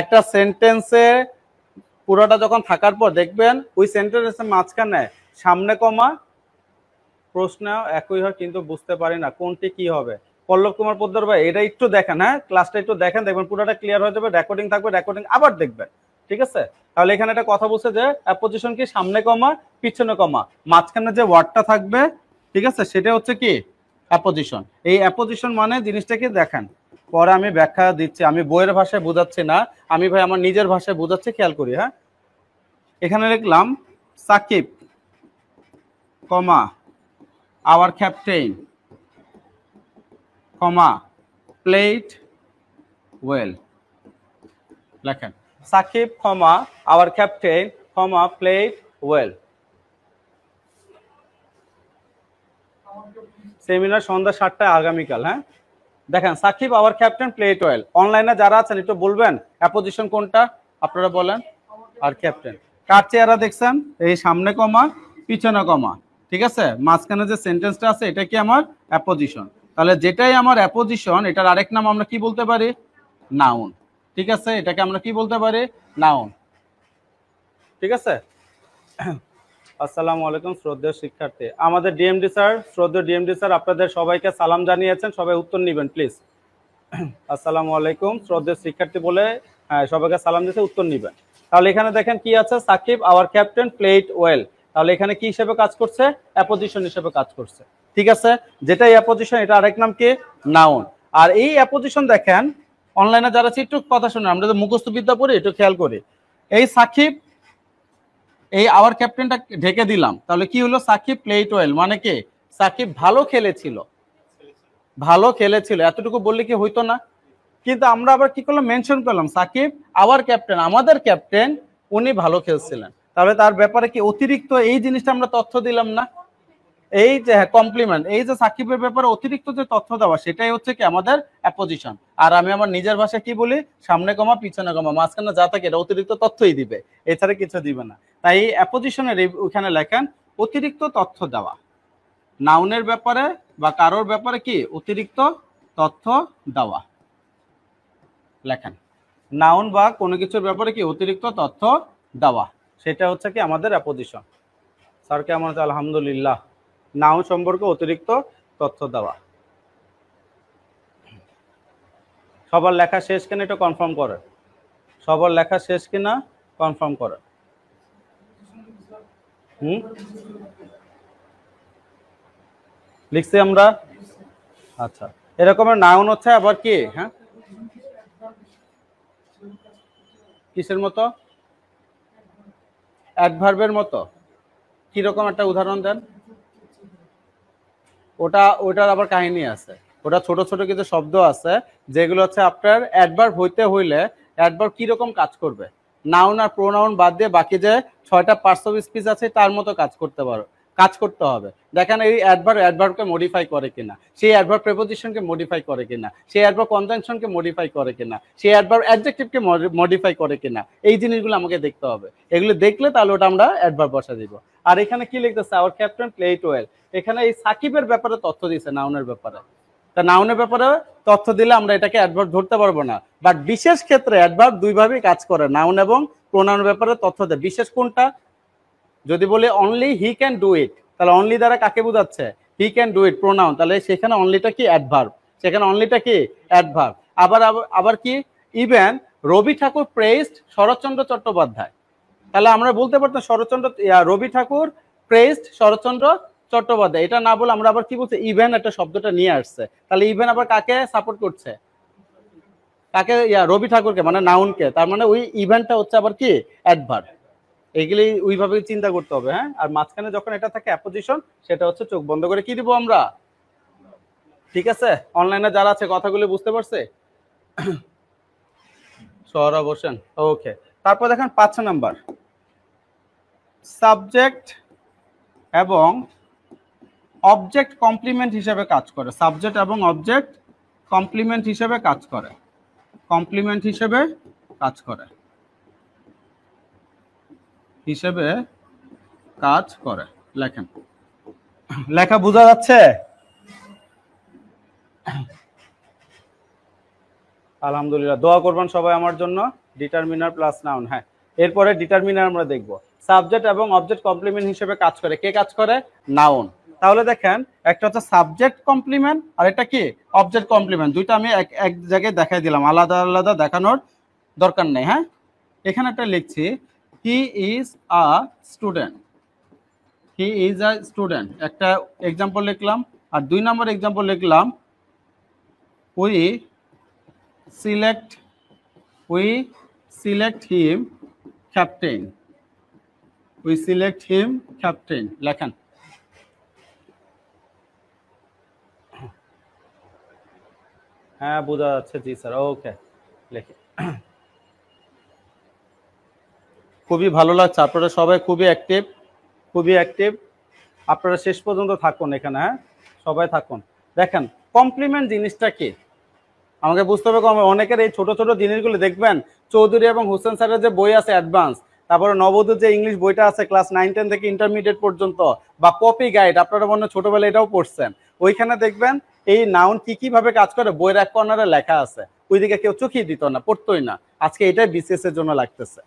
একটা সেন্টেন্সে পুরোটা যখন থাকার পর দেখবেন ওই সেন্টেন্সের মাঝখানে সামনে কমা প্রশ্ন একই হয় কিন্তু বুঝতে পারি না কোনটি কি হবে পল্লব কুমার পোদ্দার ভাই এটা একটু দেখেন হ্যাঁ ক্লাসটা একটু দেখেন দেখবেন পুরোটা ক্লিয়ার হয়ে যাবে রেকর্ডিং থাকবে রেকর্ডিং আবার দেখবেন ঠিক আছে তাহলে এখানে একটা কথা বলছে যে অ্যাপোজিশন কি সামনে কমা পিছনে কমা মাঝখানে যে ওয়ার্ডটা থাকবে ঠিক আছে সেটা হচ্ছে কি অ্যাপোজিশন এই অ্যাপোজিশন মানে জিনিসটাকে দেখেন পরে আমি ব্যাখ্যা দিচ্ছি আমি বইয়ের ভাষায় বোঝাচ্ছি না আমি ভাই আমার নিজের ভাষায় বোঝাচ্ছি খেয়াল করি হ্যাঁ এখানে লিখলাম সাকিব কমা our captain comma played well লেখেন Sakib comma our captain comma played well seminar সন্ধ্যা সাতটায় আগামীকাল হ্যাঁ দেখেন Sakib our captain played well অনলাইনে যারা আছেন একটু বলবেন অ্যাপোজিশন কোনটা আপনারা বলেন আর ক্যাপ্টেন কার চেহারা দেখছেন এই সামনে কমা পিছনে কমা ঠিক আছে মাঝখানে যে সেন্টেন্সটা আছে এটা কি আমার অ্যাপোজিশন তাহলে যেটাই আমার অ্যাপোজিশন এটার আরেক নাম আমরা কি বলতে পারি নাউন ঠিক আছে এটাকে আমরা কি বলতে পারি নাউন ঠিক আছে আসসালামু আলাইকুম শ্রদ্ধেয় শিক্ষার্থী আমাদের ডিএমডি স্যার শ্রদ্ধেয় ডিএমডি স্যার আপনাদের সবাইকে সালাম জানিয়েছেন সবাই উত্তর নেবেন প্লিজ আসসালামু আলাইকুম শ্রদ্ধেয় শিক্ষার্থী বলে হ্যাঁ, সবাইকে সালাম দিয়েছে উত্তর নেবেন তাহলে এখানে দেখেন কি আছে Sakib our captain played well তাহলে এখানে কি হিসেবে কাজ করছে অ্যাপোজিশন হিসেবে কাজ করছে ঠিক আছে যেটা অ্যাপোজিশন এটা আরেক নাম কি নাউন আর এই অ্যাপোজিশন দেখেন অনলাইনে যারা একটু কথা শুনে আমরা যদি মুখস্থ বিদ্যা পড়ি একটু খেয়াল করি এই সাকিব এই আওয়ার ক্যাপ্টেনটা ঢেকে দিলাম তাহলে কি হলো সাকিব প্লে ওয়েল মানে কি সাকিব ভালো খেলেছিল ভালো খেলেছিল এতটুকু বললে কি হইতো না কিন্তু আমরা আবার কি করলাম মেনশন করলাম সাকিব আওয়ার ক্যাপ্টেন আমাদের ক্যাপ্টেন উনি ভালো খেলছিলেন তাহলে তার ব্যাপারে কি অতিরিক্ত এই জিনিসটা আমরা তথ্য দিলাম না এই যে হ্যাঁ কমপ্লিমেন্ট এই যে সাকিবের ব্যাপারে অতিরিক্ত যে তথ্য দেওয়া সেটাই হচ্ছে কি আমাদের অ্যাপোজিশন আর আমি আমার নিজের ভাষায় কি বলি সামনে কমা পিছনে কমা মাঝখানে যা থাকে এটা অতিরিক্ত তথ্যই দিবে এছাড়া কিছু দিবে না তাই এই অ্যাপোজিশনের ওইখানে লেখেন অতিরিক্ত তথ্য দেওয়া নাউনের ব্যাপারে বা কারোর ব্যাপারে কি অতিরিক্ত তথ্য দেওয়া লেখেন নাউন বা কোনো কিছুর ব্যাপারে কি অতিরিক্ত তথ্য দেওয়া সেটা হচ্ছে কি আমাদের অ্যাপোজিশন স্যারকে আমার হচ্ছে আলহামদুলিল্লাহ নাও সম্পর্কে অতিরিক্ত তথ্য দেওয়া সবার লেখা শেষ কিনা এটা কনফার্ম করে সবার লেখা শেষ কিনা কনফার্ম করে হুম লিখছি আমরা আচ্ছা এরকমের নাউন হচ্ছে আবার কি হ্যাঁ কিসের মতো অ্যাডভার্বের মতো কীরকম একটা উদাহরণ দেন ওটা ওটার আবার কাহিনী আছে ওটা ছোট ছোট কিছু শব্দ আছে যেগুলো হচ্ছে আপনার অ্যাডভার্ব হইতে হইলে অ্যাডভার্ব কীরকম কাজ করবে নাউন আর প্রোনাউন বাদ দিয়ে বাকি যে ছয়টা পার্টস অফ স্পিচ আছে তার মতো কাজ করতে পারো কাজ করতে হবে দেখেন এই অ্যাডভার অ্যাডভার্বকে মডিফাই করে কিনা সেই অ্যাডভার্ব প্রেপোজিশনকে মডিফাই করে কিনা সেই অ্যাডভার কনজাংশনকে মডিফাই করে কিনা সেই অ্যাডভার অ্যাডজেক্টিভকে মডিফাই করে কিনা এই জিনিসগুলো আমাকে দেখতে হবে এগুলো দেখলে তাহলে ওটা আমরা অ্যাডভার্ব বসা দিব আর এখানে কি লিখতেছে আওয়ার ক্যাপ্টেন প্লে টুয়েল এখানে এই সাকিবের ব্যাপারে তথ্য দিয়েছে নাউনের ব্যাপারে তা নাউনের ব্যাপারে তথ্য দিলে আমরা এটাকে অ্যাডভার্ব ধরতে পারবো না বাট বিশেষ ক্ষেত্রে অ্যাডভার্ব দুইভাবেই কাজ করে নাউন এবং প্রোনাউনের ব্যাপারে তথ্য দেয় বিশেষ কোনটা যদি বলে only he can do it তাহলে অনলি দ্বারা কাকে বোঝাচ্ছে he can do it pronoun তাহলে সেখানে অনলিটা কি অ্যাডভার্ব সেখানে অনলিটা কি অ্যাডভার্ব আবার আবার কি ইভেন রবি ঠাকুর প্রেসড শরৎচন্দ্র চট্টোপাধ্যায় তাহলে আমরা বলতে পারতাম শরৎচন্দ্র রবি ঠাকুর প্রেসড শরৎচন্দ্র চট্টোপাধ্যায় এটা না বলে আমরা আবার কি বলছি ইভেন একটা শব্দটা নিয়ে আসছে তাহলে ইভেন আবার কাকে সাপোর্ট করছে কাকে ইয়া রবি ঠাকুরকে মানে নাউনকে তার মানে ওই ইভেন্টটা হচ্ছে আবার কি অ্যাডভার্ট এইগুলি ওইভাবে চিন্তা করতে হবে হ্যাঁ আর মাঝখানে যখন এটা থাকে অ্যাপোজিশন সেটা হচ্ছে চোখ বন্ধ করে কি দিব আমরা ঠিক আছে অনলাইনে যারা আছে কথাগুলো বুঝতে পারছে সৌরভ হোসেন ওকে তারপর দেখেন পাঁচ নাম্বার সাবজেক্ট এবং অবজেক্ট কমপ্লিমেন্ট হিসেবে কাজ করে সাবজেক্ট এবং অবজেক্ট কমপ্লিমেন্ট হিসেবে কাজ করে কমপ্লিমেন্ট হিসেবে কাজ করে হিসেবে কাজ করে লেখেন লেখা বোঝা যাচ্ছে আলহামদুলিল্লাহ দোয়া করবেন সবাই আমার জন্য ডিটারমিনার প্লাস নাউন হ্যাঁ এরপরে ডিটারমিনার আমরা দেখব সাবজেক্ট এবং অবজেক্ট কমপ্লিমেন্ট হিসেবে কাজ করে কে কাজ করে নাউন তাহলে দেখেন একটা হচ্ছে সাবজেক্ট কমপ্লিমেন্ট আর এটা কি অবজেক্ট কমপ্লিমেন্ট দুইটা আমি এক এক জায়গায় দেখাই দিলাম আলাদা আলাদা দেখানোর দরকার নেই হ্যাঁ এখানে একটা লিখছি he is a student he is a student একটা এক্সাম্পল লিখলাম আর দুই নম্বর এক্সাম্পল লিখলাম we select we select him captain we select him captain লেখেন হ্যাঁ বোঝা যাচ্ছে জি স্যার ওকে লেখি খুবই ভালো লাগছে আপনারা সবাই খুবই অ্যাক্টিভ খুবই অ্যাক্টিভ আপনারা শেষ পর্যন্ত থাকুন এখানে হ্যাঁ সবাই থাকুন দেখেন কমপ্লিমেন্ট জিনিসটা কি আমাকে বুঝতে হবে অনেকের এই ছোট ছোট জিনিসগুলো দেখবেন চৌধুরী এবং হোসেন স্যারের যে বই আছে অ্যাডভান্স তারপরে নবদের যে ইংলিশ বইটা আছে ক্লাস নাইন টেন থেকে ইন্টারমিডিয়েট পর্যন্ত বা পপি গাইড আপনারা মনে ছোটোবেলায় এটাও পড়ছেন ওইখানে দেখবেন এই নাউন কি কিভাবে কাজ করে বইয়ের এক কর্নারে লেখা আছে ওইদিকে কেউ চোখিয়ে দিত না পড়তোই না আজকে এটাই বিশেষের জন্য লাগতেছে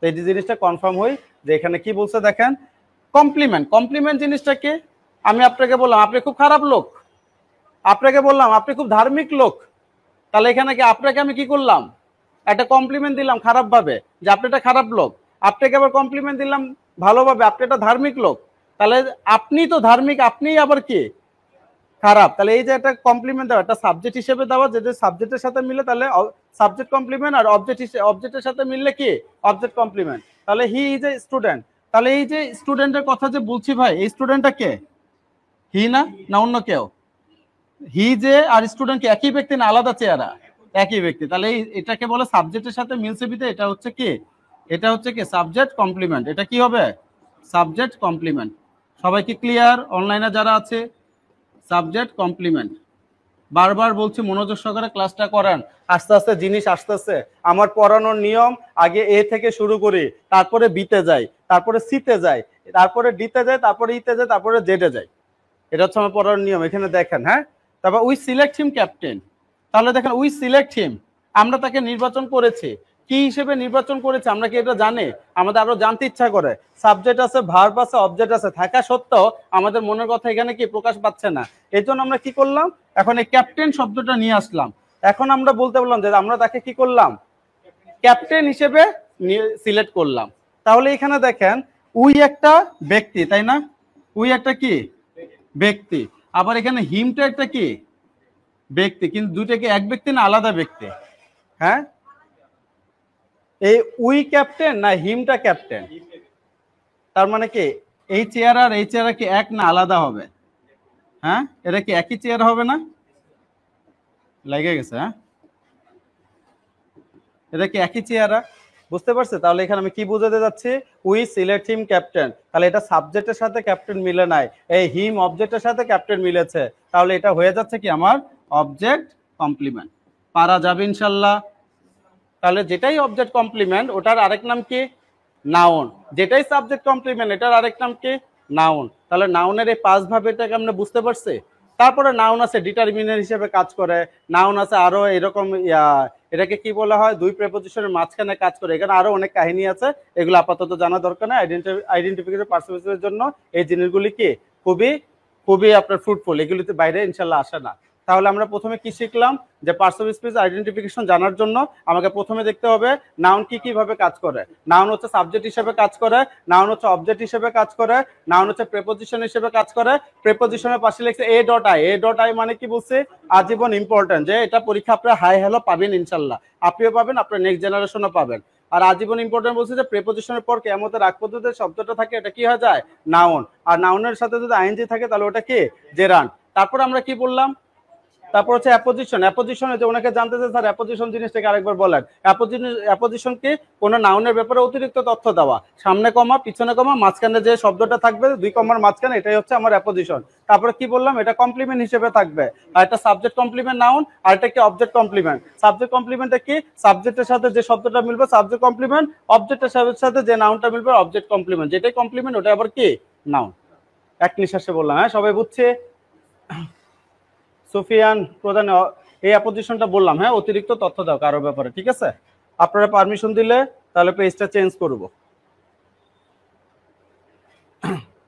তো এই জিনিসটা কনফার্ম হই যে এখানে কি বলছে দেখেন কমপ্লিমেন্ট কমপ্লিমেন্ট জিনিসটা আমি আপনাকে বললাম আপনি খুব খারাপ লোক আপনাকে বললাম আপনি খুব ধার্মিক লোক তাহলে এখানে কি আপনাকে আমি কি করলাম একটা কমপ্লিমেন্ট দিলাম খারাপভাবে যে আপনি একটা খারাপ লোক আপনাকে আবার কমপ্লিমেন্ট দিলাম ভালোভাবে আপনি একটা ধার্মিক লোক তাহলে আপনি তো ধার্মিক আপনিই আবার কি খারাপ তাহলে এই যে একটা কমপ্লিমেন্ট দেওয়া একটা সাবজেক্ট হিসেবে দেওয়া যে সাবজেক্টের সাথে মিলে তাহলে সাবজেক্ট কমপ্লিমেন্ট আর অবজেক্ট অবজেক্টের সাথে মিললে কি অবজেক্ট কমপ্লিমেন্ট তাহলে হি ইজ এ স্টুডেন্ট তাহলে এই যে স্টুডেন্টের কথা যে বলছি ভাই এই স্টুডেন্টটা কে হি না না অন্য কেউ হি যে আর স্টুডেন্ট একই ব্যক্তি না আলাদা চেহারা একই ব্যক্তি তাহলে এটাকে বলে সাবজেক্টের সাথে মিলছে বিতে এটা হচ্ছে কি এটা হচ্ছে কি সাবজেক্ট কমপ্লিমেন্ট এটা কি হবে সাবজেক্ট কমপ্লিমেন্ট সবাই কি ক্লিয়ার অনলাইনে যারা আছে সাবজেক্ট কমপ্লিমেন্ট বারবার বলছি মনোযোগ সহকারে ক্লাসটা করান আস্তে আস্তে জিনিস আস্তে আস্তে আমার পড়ানোর নিয়ম আগে এ থেকে শুরু করি তারপরে বিতে যাই তারপরে সিতে যাই তারপরে ডিতে যাই তারপরে ইতে যাই তারপরে জেডে যাই এটা হচ্ছে আমার পড়ানোর নিয়ম এখানে দেখেন হ্যাঁ তারপর উই সিলেক্ট হিম ক্যাপ্টেন তাহলে দেখেন উই সিলেক্ট হিম আমরা তাকে নির্বাচন করেছি কি হিসেবে নির্বাচন করেছে আমরা কি এটা জানি আমাদের আরো জানতে ইচ্ছা করে সাবজেক্ট আছে ভার্ব আছে অবজেক্ট আছে থাকা সত্ত্বেও আমাদের মনের কথা এখানে কি প্রকাশ পাচ্ছে না এই আমরা কি করলাম এখন এই ক্যাপ্টেন শব্দটা নিয়ে আসলাম এখন আমরা বলতে বললাম যে আমরা তাকে কি করলাম ক্যাপ্টেন হিসেবে সিলেক্ট করলাম তাহলে এখানে দেখেন উই একটা ব্যক্তি তাই না উই একটা কি ব্যক্তি আবার এখানে হিমটা একটা কি ব্যক্তি কিন্তু দুইটা কি এক ব্যক্তি না আলাদা ব্যক্তি হ্যাঁ এই উই ক্যাপ্টেন না হিমটা ক্যাপ্টেন তার মানে কি এই চেয়ার আর এই চেয়ার কি এক না আলাদা হবে হ্যাঁ এটা কি একই চেয়ার হবে না লেগে গেছে হ্যাঁ এটা কি একই চেয়ারা বুঝতে পারছে তাহলে এখানে আমি কি বোঝাতে যাচ্ছি উই সিলেক্ট হিম ক্যাপ্টেন তাহলে এটা সাবজেক্টের সাথে ক্যাপ্টেন মিলে নাই এই হিম অবজেক্টের সাথে ক্যাপ্টেন মিলেছে তাহলে এটা হয়ে যাচ্ছে কি আমার অবজেক্ট কমপ্লিমেন্ট পারা যাবে ইনশাল্লাহ তাহলে যেটাই অবজেক্ট কমপ্লিমেন্ট ওটার আরেক নাম কি নাউন যেটাই সাবজেক্ট কমপ্লিমেন্ট এটার আরেক নাম কি নাউন তাহলে নাউনের এই পাঁচ ভাবে এটাকে আমরা বুঝতে পারছি তারপরে নাউন আছে ডিটারমিনার হিসেবে কাজ করে নাউন আছে আরও এরকম এটাকে কি বলা হয় দুই প্রেপোজিশনের মাঝখানে কাজ করে এখানে আরো অনেক কাহিনী আছে এগুলো আপাতত জানা দরকার না আইডেন্টিফিকেশন পার্সপেক্টিভের জন্য এই জিনিসগুলি কি খুবই খুবই আপনার ফ্রুটফুল এগুলিতে বাইরে ইনশাল্লাহ আসে না তাহলে আমরা প্রথমে কি শিখলাম যে পার্টস অফ স্পিচ আইডেন্টিফিকেশন জানার জন্য আমাকে প্রথমে দেখতে হবে নাউন কি কিভাবে কাজ করে নাউন হচ্ছে সাবজেক্ট হিসেবে কাজ করে নাউন হচ্ছে অবজেক্ট হিসেবে কাজ করে নাউন হচ্ছে প্রেপোজিশন হিসেবে কাজ করে প্রেপোজিশনের পাশে লিখছে A dot I A dot I মানে কি বলছে আজীবন ইম্পর্টেন্ট যে এটা পরীক্ষা আপনার হাই হ্যালো পাবেন ইনশাল্লাহ আপনিও পাবেন আপনার নেক্সট জেনারেশনও পাবেন আর আজীবন ইম্পর্টেন্ট বলছে যে প্রেপোজিশনের পর কেমন রাগ পদ্ধতির শব্দটা থাকে এটা কি হয়ে যায় নাউন আর নাউনের সাথে যদি আইনজি থাকে তাহলে ওটা কি জেরান তারপর আমরা কি বললাম তারপর হচ্ছে অ্যাপোজিশন অ্যাপোজিশন হচ্ছে ওনাকে জানতে চাই স্যার অ্যাপোজিশন জিনিসটাকে আরেকবার বলেন অ্যাপোজিশন অ্যাপোজিশনকে কোনো নাউনের ব্যাপারে অতিরিক্ত তথ্য দেওয়া সামনে কমা পিছনে কমা মাঝখানে যে শব্দটা থাকবে দুই কমার মাঝখানে এটাই হচ্ছে আমার অ্যাপোজিশন তারপরে কি বললাম এটা কমপ্লিমেন্ট হিসেবে থাকবে আর এটা সাবজেক্ট কমপ্লিমেন্ট নাউন আর এটা কি অবজেক্ট কমপ্লিমেন্ট সাবজেক্ট কমপ্লিমেন্টটা কি সাবজেক্টের সাথে যে শব্দটা মিলবে সাবজেক্ট কমপ্লিমেন্ট অবজেক্টের সাথে যে নাউনটা মিলবে অবজেক্ট কমপ্লিমেন্ট যেটাই কমপ্লিমেন্ট ওটা আবার কি নাউন এক নিঃশ্বাসে বললাম হ্যাঁ সবাই বুঝছে সুফিয়ান প্রধান এই অপজিশনটা বললাম হ্যাঁ অতিরিক্ত তথ্য দাও কারোর ব্যাপারে ঠিক আছে আপনারা পারমিশন দিলে তাহলে পেজটা চেঞ্জ করব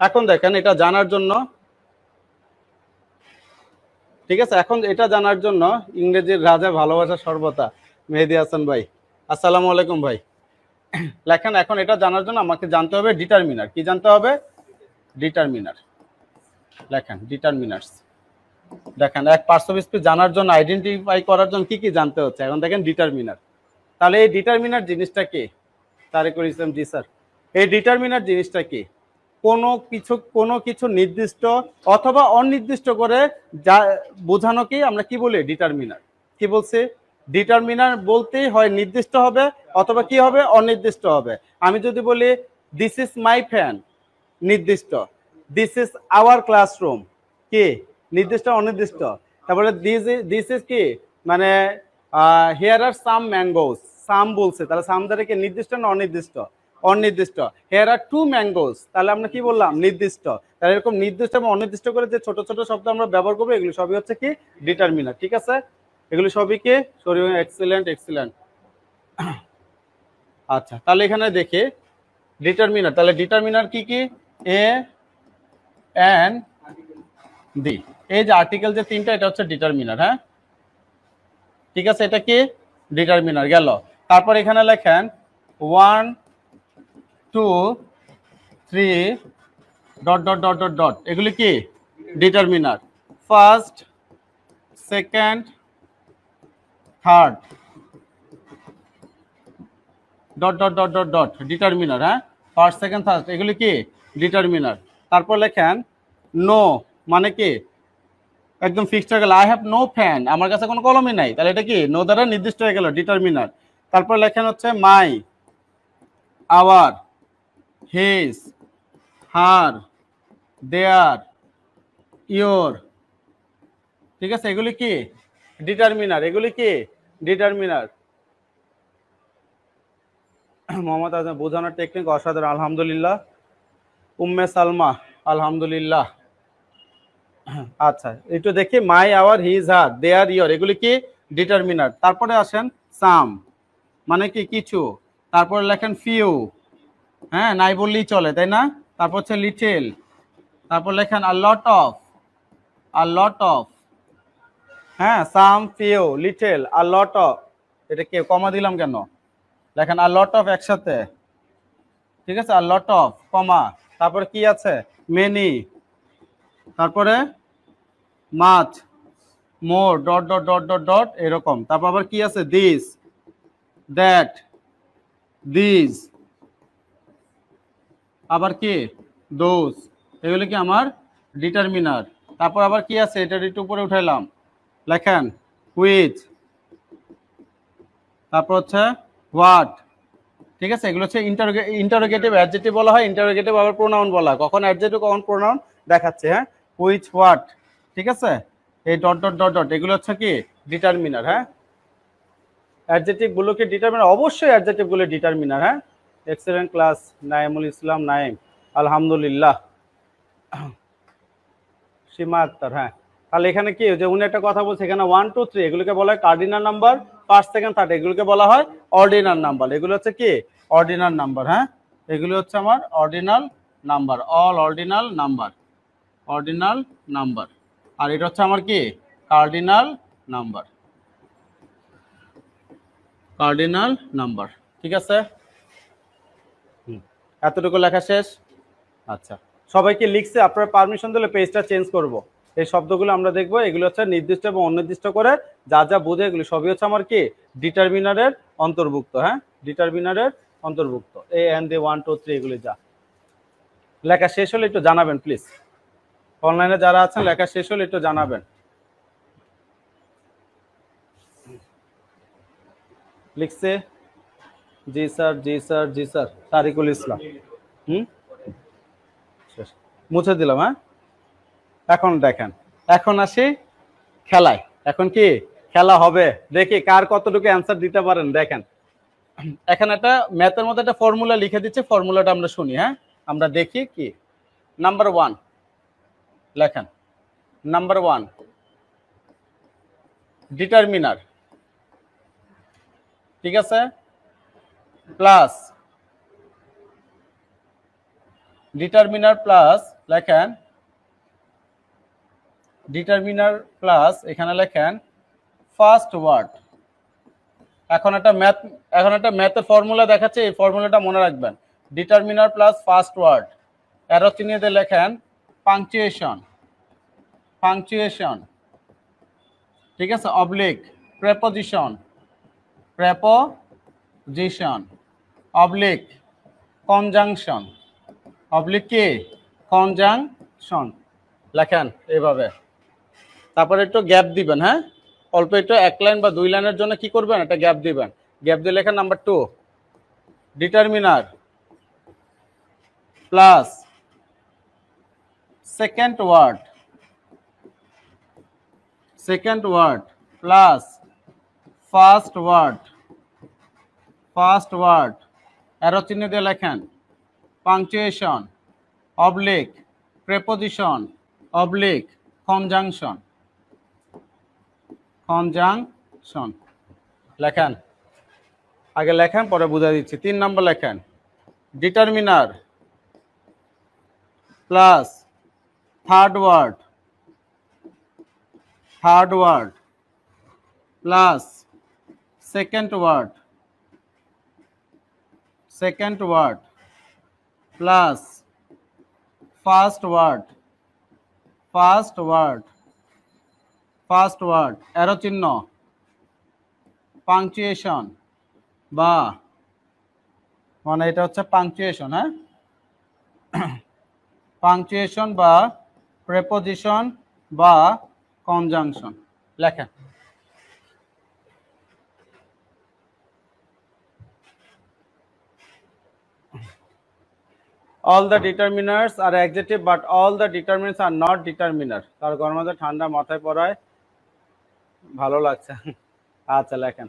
এখন দেখেন এটা জানার জন্য ঠিক আছে এখন এটা জানার জন্য ইংরেজির রাজা ভালোবাসা সর্বতা মেহেদি হাসান ভাই আসসালামু আলাইকুম ভাই লেখেন এখন এটা জানার জন্য আমাকে জানতে হবে ডিটারমিনার কি জানতে হবে ডিটারমিনার লেখেন ডিটারমিনার্স দেখেন এক অফ স্পিচ জানার জন্য আইডেন্টিফাই করার জন্য কি কি জানতে হচ্ছে এখন দেখেন ডিটারমিনার তাহলে এই ডিটারমিনার জিনিসটা কি তারেকুল ইসলাম জি স্যার এই ডিটারমিনার জিনিসটা কি কোনো কিছু কোনো কিছু নির্দিষ্ট অথবা অনির্দিষ্ট করে যা বোঝানোকেই আমরা কি বলি ডিটারমিনার কি বলছি ডিটারমিনার বলতেই হয় নির্দিষ্ট হবে অথবা কি হবে অনির্দিষ্ট হবে আমি যদি বলি দিস ইজ মাই ফ্যান নির্দিষ্ট দিস ইজ আওয়ার ক্লাসরুম কে নির্দিষ্ট অনির্দিষ্ট তারপরে দিস দিস ইজ কি মানে হেয়ার আর সাম ম্যাঙ্গোস সাম বলছে তাহলে সাম দ্বারা কি নির্দিষ্ট না অনির্দিষ্ট অনির্দিষ্ট হেয়ার আর টু ম্যাঙ্গোস তাহলে আমরা কি বললাম নির্দিষ্ট তাহলে এরকম নির্দিষ্ট এবং অনির্দিষ্ট করে যে ছোট ছোট শব্দ আমরা ব্যবহার করবো এগুলো সবই হচ্ছে কি ডিটারমিনার ঠিক আছে এগুলো সবই কি সরি এক্সিলেন্ট এক্সিলেন্ট আচ্ছা তাহলে এখানে দেখি ডিটারমিনার তাহলে ডিটারমিনার কি কি এ অ্যান্ড দি এই যে আর্টিকেল যে তিনটা এটা হচ্ছে ডিটারমিনার হ্যাঁ ঠিক আছে এটা কি ডিটারমিনার গেল তারপর এখানে লেখেন one two three dot dot dot dot dot এগুলি কি determiner first second third dot dot dot dot dot determiner হ্যাঁ ফার্স্ট সেকেন্ড থার্ড এগুলি কি ডিটারমিনার তারপর লেখেন নো মানে কি একদম ফিক্সড হয়ে গেল আই হ্যাভ নো ফ্যান আমার কাছে কোনো কলমই নাই তাহলে এটা কি নো দ্বারা নির্দিষ্ট হয়ে গেল ডিটারমিনার তারপর লেখেন হচ্ছে my our his her their your ঠিক আছে এগুলি কি ডিটারমিনার এগুলি কি ডিটারমিনার মোহাম্মদ আজম বোঝানোর টেকনিক অসাধারণ আলহামদুলিল্লাহ উম্মে সালমা আলহামদুলিল্লাহ আচ্ছা একটু দেখি মাই আওয়ার হিজ হার দে আর এগুলি কি ডিটারমিনার তারপরে আসেন সাম মানে কি কিছু তারপরে লেখেন ফিউ হ্যাঁ নাই বললেই চলে তাই না তারপর হচ্ছে লিটেল তারপর লেখেন আর lot of R lot of হ্যাঁ সাম ফিউ লিটেল আর লট অফ এটা কে কমা দিলাম কেন লেখেন আর লট অফ একসাথে ঠিক আছে আর লট অফ কমা তারপর কি আছে মেনি তারপরে much more dot dot dot dot dot এরকম তারপর আবার কি আছে দিস দ্যাট দিস আবার কি দোজ এগুলো কি আমার ডিটারমিনার তারপর আবার কি আছে এটা একটু উপরে উঠাইলাম লেখেন হুইচ তারপর হচ্ছে হোয়াট ঠিক আছে এগুলো হচ্ছে ইন্টারোগেটিভ অ্যাডজেটিভ বলা হয় ইন্টারোগেটিভ আবার প্রোনাউন বলা হয় কখন অ্যাডজেটিভ কখন প্রোনাউন দেখাচ্ছে হ্যাঁ হুইচ হোয়াট ঠিক আছে এই ডট ডট ডট ডট এগুলো হচ্ছে কি ডিটারমিনার হ্যাঁ অ্যাডজেটিভগুলোকে ডিটারমিনার অবশ্যই অ্যাডজেটিভগুলো ডিটারমিনার হ্যাঁ এক্সেলেন্ট ক্লাস নাইমুল ইসলাম নাইম আলহামদুলিল্লাহ সীমা আক্তার হ্যাঁ তাহলে এখানে কি যে উনি একটা কথা বলছে এখানে ওয়ান টু থ্রি এগুলোকে বলা হয় cardinal number first second third এগুলোকে বলা হয় অর্ডিনাল নাম্বার এগুলো হচ্ছে কি অর্ডিনাল নাম্বার হ্যাঁ এগুলো হচ্ছে আমার ordinal number all ordinal number ordinal number আর এটা হচ্ছে আমার কি কার্ডিনাল নাম্বার কার্ডিনাল নাম্বার ঠিক আছে এতটুকু লেখা শেষ আচ্ছা সবাইকে লিখছে আপনার পারমিশন দিলে পেজটা চেঞ্জ করব। এই শব্দগুলো আমরা দেখবো এগুলো হচ্ছে নির্দিষ্ট এবং অনির্দিষ্ট করে যা যা বোঝে এগুলো সবই হচ্ছে আমার কি ডিটারমিনারের অন্তর্ভুক্ত হ্যাঁ ডিটারমিনারের অন্তর্ভুক্ত A N the one two three এগুলো যা লেখা শেষ হলে একটু জানাবেন প্লিজ অনলাইনে যারা আছেন লেখা শেষ হলে একটু জানাবেন লিখছে জি স্যার জি স্যার জি স্যার তারিকুল ইসলাম হুম মুছে দিলাম হ্যাঁ এখন দেখেন এখন আসি খেলায় এখন কি খেলা হবে দেখি কার কতটুকু অ্যান্সার দিতে পারেন দেখেন এখন একটা ম্যাথের মধ্যে একটা ফর্মুলা লিখে দিচ্ছে ফর্মুলাটা আমরা শুনি হ্যাঁ আমরা দেখি কি নাম্বার ওয়ান লেখেন নাম্বার ওয়ান ডিটারমিনার ঠিক আছে প্লাস ডিটারমিনার প্লাস লেখেন ডিটারমিনার প্লাস এখানে লেখেন ফার্স্ট ওয়ার্ড এখন একটা ম্যাথ এখন একটা ম্যাথের ফর্মুলা দেখাচ্ছে এই ফর্মুলাটা মনে রাখবেন determiner plus first word arrow চিনিয়ে লেখেন পাংচুয়েশন পাংচুয়েশন ঠিক আছে oblique preposition preposition oblique conjunction oblique কি কনজাংশন লেখেন এইভাবে তারপরে একটু গ্যাপ দিবেন হ্যাঁ অল্প একটু এক লাইন বা দুই লাইনের জন্য কি করবেন একটা গ্যাপ দিবেন গ্যাপ দিয়ে লেখেন number two determiner plus second word second word plus first word first word arrow চিহ্ন দিয়ে লেখেন punctuation oblique preposition oblique conjunction conjunction লেখেন আগে লেখেন পরে বুঝা দিচ্ছি তিন নম্বর লেখেন determiner plus third word third word plus second word second word plus first word first word first word arrow চিহ্ন পাংচুয়েশন বা মানে এটা হচ্ছে পাংচুয়েশন হ্যাঁ পাংচুয়েশন বা প্রেপোজিশন বা কনজাংশন লেখেন all the determiners are adjective but all the determinants are not determiner তার গরমাজা ঠান্ডা মাথায় পড়ায় ভালো লাগছে আচ্ছা লেখেন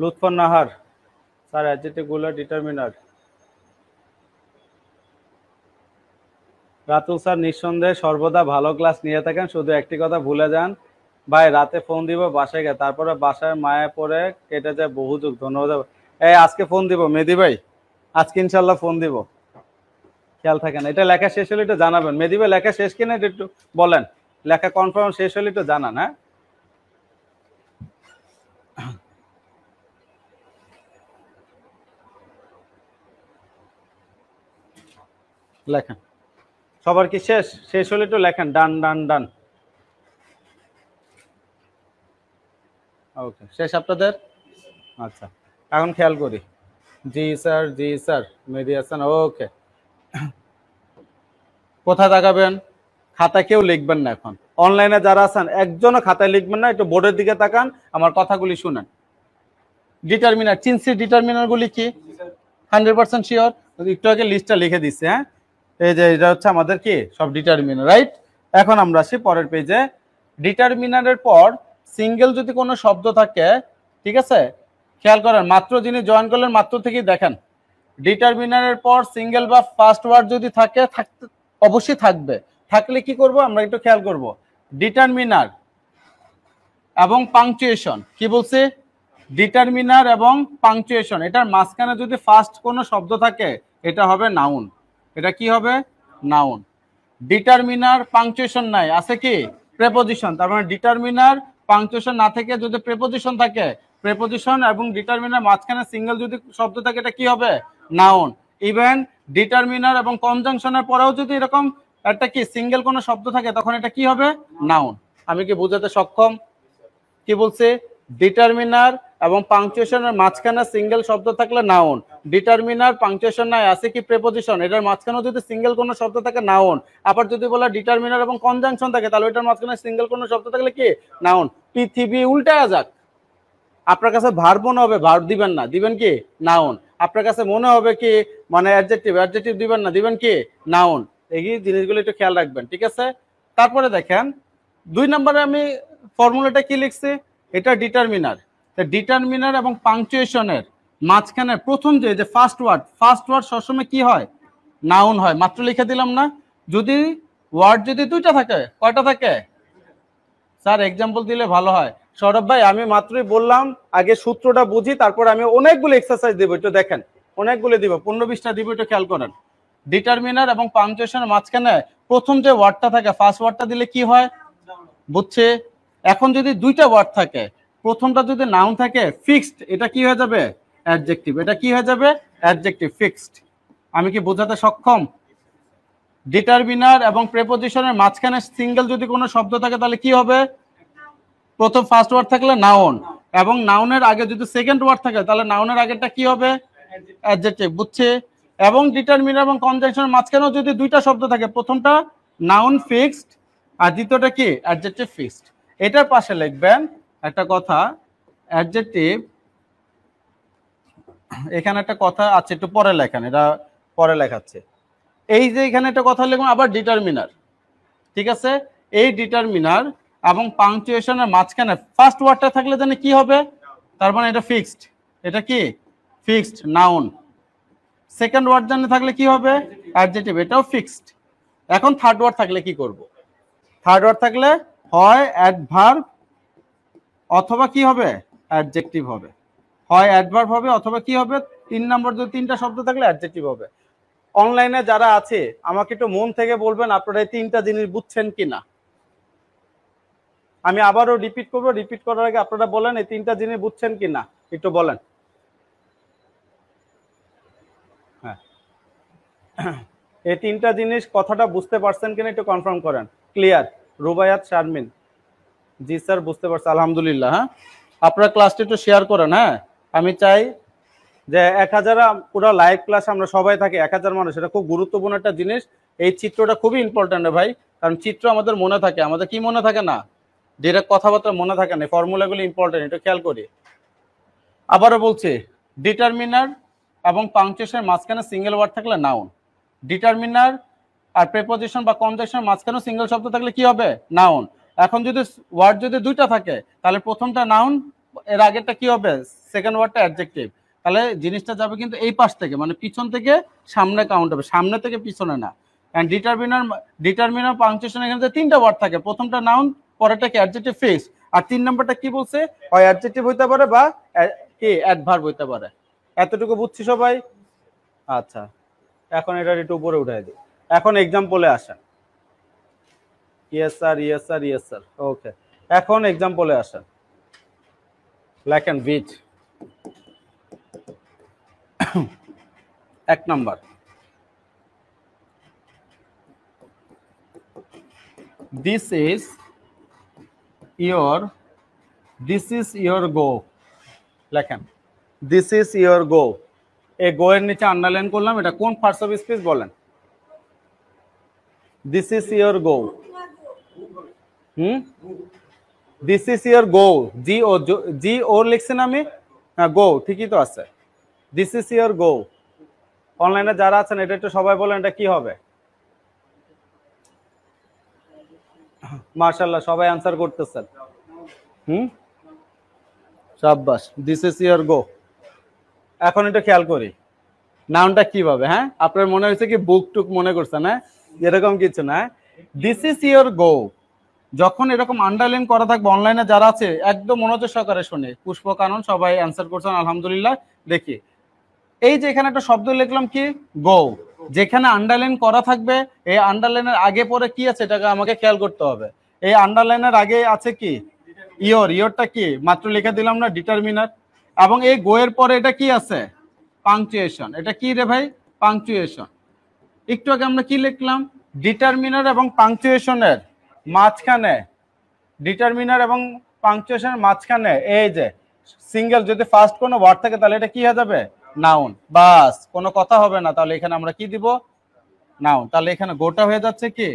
লুৎফর নাহার স্যার অ্যাডজেটিভ গুলো ডিটারমিনার রাতুল স্যার নিঃসন্দেহে সর্বদা ভালো ক্লাস নিয়ে থাকেন শুধু একটি কথা ভুলে যান ভাই রাতে ফোন দিব বাসায় গে তারপরে বাসায় মায়া পরে কেটে যায় বহু যুগ ধন্যবাদ এই আজকে ফোন দিব মেদি ভাই আজকে ইনশাল্লাহ ফোন দিব খেয়াল থাকেন এটা লেখা শেষ হলে এটা জানাবেন মেদি ভাই লেখা শেষ কিনা এটা একটু বলেন লেখা কনফার্ম শেষ হলে একটু জানান হ্যাঁ লেখা সবার কি শেষ শেষ হলে তো লেখেন ডান ডান ডান ওকে শেষ আপনাদের আচ্ছা এখন খেয়াল করি জি স্যার জি স্যার মেহেদি ওকে কোথায় তাকাবেন খাতা কেউ লিখবেন না এখন অনলাইনে যারা আছেন একজনও খাতায় লিখবেন না একটু বোর্ডের দিকে তাকান আমার কথাগুলি শুনেন ডিটারমিনার চিনসি ডিটারমিনারগুলি কি হান্ড্রেড পার্সেন্ট শিওর একটু আগে লিস্টটা লিখে দিচ্ছে হ্যাঁ এই যে এটা হচ্ছে আমাদের কি সব ডিটারমিনার রাইট এখন আমরা আসি পরের পেজে ডিটারমিনারের পর সিঙ্গেল যদি কোনো শব্দ থাকে ঠিক আছে খেয়াল করেন মাত্র যিনি জয়েন করলেন মাত্র থেকেই দেখেন ডিটারমিনারের পর সিঙ্গেল বা ফার্স্ট ওয়ার্ড যদি থাকে থাকতে অবশ্যই থাকবে থাকলে কি করব আমরা একটু খেয়াল করব ডিটারমিনার এবং পাংচুয়েশন কি বলছি ডিটারমিনার এবং পাংচুয়েশন এটার মাঝখানে যদি ফার্স্ট কোনো শব্দ থাকে এটা হবে নাউন এটা কি হবে নাউন ডিটারমিনার পাংচুয়েশন নাই আছে কি প্রেপোজিশন তার মানে ডিটারমিনার পাংচুয়েশন না থেকে যদি প্রেপোজিশন থাকে প্রেপোজিশন এবং ডিটারমিনার মাঝখানে সিঙ্গেল যদি শব্দ থাকে এটা কি হবে নাউন ইভেন ডিটারমিনার এবং কনজাংশনের পরেও যদি এরকম একটা কি সিঙ্গেল কোনো শব্দ থাকে তখন এটা কি হবে নাউন আমি কি বোঝাতে সক্ষম কি বলছে ডিটারমিনার এবং পাংচুয়েশনের মাঝখানে সিঙ্গেল শব্দ থাকলে নাউন ডিটারমিনার পাংচুয়েশন নাই আছে কি প্রেপোজিশন এটার মাঝখানেও যদি সিঙ্গেল কোনো শব্দ থাকে নাউন আবার যদি বলা ডিটারমিনার এবং কনজাংশন থাকে তাহলে এটার মাঝখানে সিঙ্গেল কোনো শব্দ থাকলে কি নাউন পৃথিবী উল্টায়া যাক আপনার কাছে ভার মনে হবে ভার দিবেন না দিবেন কি নাউন আপনার কাছে মনে হবে কি মানে অ্যাডজেক্টিভ অ্যাডজেক্টিভ দিবেন না দিবেন কি নাউন এই জিনিসগুলো একটু খেয়াল রাখবেন ঠিক আছে তারপরে দেখেন দুই নম্বরে আমি ফর্মুলাটা কি লিখছি এটা ডিটারমিনার ডিটারমিনার এবং পাংচুয়েশনের মাঝখানে প্রথম যে যে ফার্স্ট ওয়ার্ড ফার্স্ট ওয়ার্ড সবসময় কি হয় নাউন হয় মাত্র লিখে দিলাম না যদি ওয়ার্ড যদি দুইটা থাকে কয়টা থাকে স্যার এক্সাম্পল দিলে ভালো হয় সৌরভ ভাই আমি মাত্রই বললাম আগে সূত্রটা বুঝি তারপর আমি অনেকগুলো এক্সারসাইজ দেবো একটু দেখেন অনেকগুলো দিব পনেরো বিশটা দিব একটু খেয়াল করেন ডিটারমিনার এবং পাংচুয়েশনের মাঝখানে প্রথম যে ওয়ার্ডটা থাকে ফার্স্ট ওয়ার্ডটা দিলে কি হয় বুঝছে এখন যদি দুইটা ওয়ার্ড থাকে প্রথমটা যদি নাউন থাকে ফিক্সড এটা কি হয়ে যাবে অ্যাডজেক্টিভ এটা কি হয়ে যাবে অ্যাডজেক্টিভ ফিক্সড আমি কি বোঝাতে সক্ষম ডিটারমিনার এবং প্রেপোজিশনের মাঝখানে সিঙ্গেল যদি কোনো শব্দ থাকে তাহলে কি হবে প্রথম ফার্স্ট ওয়ার্ড থাকলে নাউন এবং নাউনের আগে যদি সেকেন্ড ওয়ার্ড থাকে তাহলে নাউনের আগেরটা কি হবে অ্যাডজেক্টিভ বুঝছে এবং ডিটারমিনার এবং কনজেকশনের মাঝখানেও যদি দুইটা শব্দ থাকে প্রথমটা নাউন ফিক্সড আর দ্বিতীয়টা কি অ্যাডজেক্টিভ ফিক্সড এটার পাশে লিখবেন একটা কথা অ্যাডজেক্টিভ এখানে একটা কথা আছে একটু পরে লেখান এটা পরে লেখাচ্ছে এই যে এখানে একটা কথা লিখুন আবার ডিটারমিনার ঠিক আছে এই ডিটারমিনার এবং পাংচুয়েশনের মাঝখানে ফার্স্ট ওয়ার্ডটা থাকলে জানি কি হবে তার মানে এটা ফিক্সড এটা কি ফিক্সড নাউন সেকেন্ড ওয়ার্ড জানে থাকলে কি হবে অ্যাডজেটিভ এটাও ফিক্সড এখন থার্ড ওয়ার্ড থাকলে কি করব থার্ড ওয়ার্ড থাকলে হয় অ্যাডভার্ব অথবা কি হবে অ্যাডজেক্টিভ হবে হয় অ্যাডভার্ভ হবে অথবা কি হবে তিন নম্বর যদি তিনটা শব্দ থাকলে অ্যাডজেক্টিভ হবে অনলাইনে যারা আছে আমাকে একটু মন থেকে বলবেন আপনারা এই তিনটা জিনিস বুঝছেন কি না আমি আবারও রিপিট করবো রিপিট করার আগে আপনারা বলেন এই তিনটা জিনিস বুঝছেন কি না একটু বলেন হ্যাঁ এই তিনটা জিনিস কথাটা বুঝতে পারছেন কিনা একটু কনফার্ম করেন ক্লিয়ার রুবায়াত শারমিন জি স্যার বুঝতে পারছি আলহামদুলিল্লাহ হ্যাঁ আপনার ক্লাসটি একটু শেয়ার করেন হ্যাঁ আমি চাই যে এক হাজার পুরো লাইভ ক্লাস আমরা সবাই থাকি এক হাজার মানুষ এটা খুব গুরুত্বপূর্ণ একটা জিনিস এই চিত্রটা খুবই ইম্পর্ট্যান্ট ভাই কারণ চিত্র আমাদের মনে থাকে আমাদের কি মনে থাকে না যেটা কথাবার্তা মনে থাকে না ফর্মুলাগুলি ইম্পর্টেন্ট এটা খেয়াল করি আবারও বলছি ডিটারমিনার এবং পাংচুয়েশনের মাঝখানে সিঙ্গেল ওয়ার্ড থাকলে নাউন ডিটারমিনার আর প্রেপোজিশন বা কনজেকশন মাঝখানেও সিঙ্গেল শব্দ থাকলে কি হবে নাউন এখন যদি ওয়ার্ড যদি দুইটা থাকে তাহলে প্রথমটা নাউন এর আগেরটা কি হবে সেকেন্ড ওয়ার্ডটা অ্যাডজেক্টিভ তাহলে জিনিসটা যাবে কিন্তু এই পাশ থেকে মানে পিছন থেকে সামনে কাউন্ট হবে সামনে থেকে পিছনে না অ্যান্ড ডিটারমিনার ডিটারমিনার পাংচুয়েশন এখানে তিনটা ওয়ার্ড থাকে প্রথমটা নাউন পরেরটা কি অ্যাডজেক্টিভ ফেস আর তিন নম্বরটা কি বলছে হয় অ্যাডজেক্টিভ হইতে পারে বা কে অ্যাডভার্ব হইতে পারে এতটুকু বুঝছি সবাই আচ্ছা এখন এটা একটু উপরে উঠাই দিই এখন এক্সাম্পলে আসা yes sir yes sir yes sir okay এখন এক্সাম্পলে আসেন ব্ল্যাক অ্যান্ড বিট এক number this is your this is your go লেখেন দিস ইজ your গো এই গো এর নিচে আন্ডারলাইন করলাম এটা কোন ফার্স্ট অফ স্পিচ বলেন দিস ইজ your গো হুম this is your go G O G ওর লিখছেন আমি হ্যাঁ গো ঠিকই তো আছে দিস ইজ ইয়ার গো অনলাইনে যারা আছেন এটা একটু সবাই বলেন এটা কি হবে মার্শাল্লাহ সবাই আনসার করতেছেন হুম সাব্বাস দিস ইজ ইয়ার গো এখন এটা খেয়াল করি নাউনটা কিভাবে হ্যাঁ আপনার মনে হয়েছে কি বুক টুক মনে করছেন হ্যাঁ এরকম কিছু না দিস ইজ ইয়ার গো যখন এরকম আন্ডারলাইন করা থাকবে অনলাইনে যারা আছে একদম মনোযোগ সহকারে শোনে পুষ্প কানন সবাই অ্যান্সার করছেন আলহামদুলিল্লাহ দেখি এই যে এখানে একটা শব্দ লিখলাম কি গো যেখানে আন্ডারলাইন করা থাকবে এই আন্ডারলাইনের আগে পরে কি আছে এটাকে আমাকে খেয়াল করতে হবে এই আন্ডারলাইনের আগে আছে কি ইয়র ইয়রটা কি মাত্র লিখে দিলাম না ডিটারমিনার এবং এই গোয়ের পরে এটা কি আছে পাংচুয়েশন এটা কি রে ভাই পাংচুয়েশন একটু আগে আমরা কি লিখলাম ডিটারমিনার এবং পাংচুয়েশনের মাঝখানে ডিটারমিনার এবং পাংচুয়েশনের মাঝখানে এই যে সিঙ্গেল যদি ফার্স্ট কোনো ওয়ার্ড থাকে তাহলে এটা কি হয়ে যাবে নাউন বাস কোনো কথা হবে না তাহলে এখানে আমরা কি দিব নাউন তাহলে এখানে গোটা হয়ে যাচ্ছে কি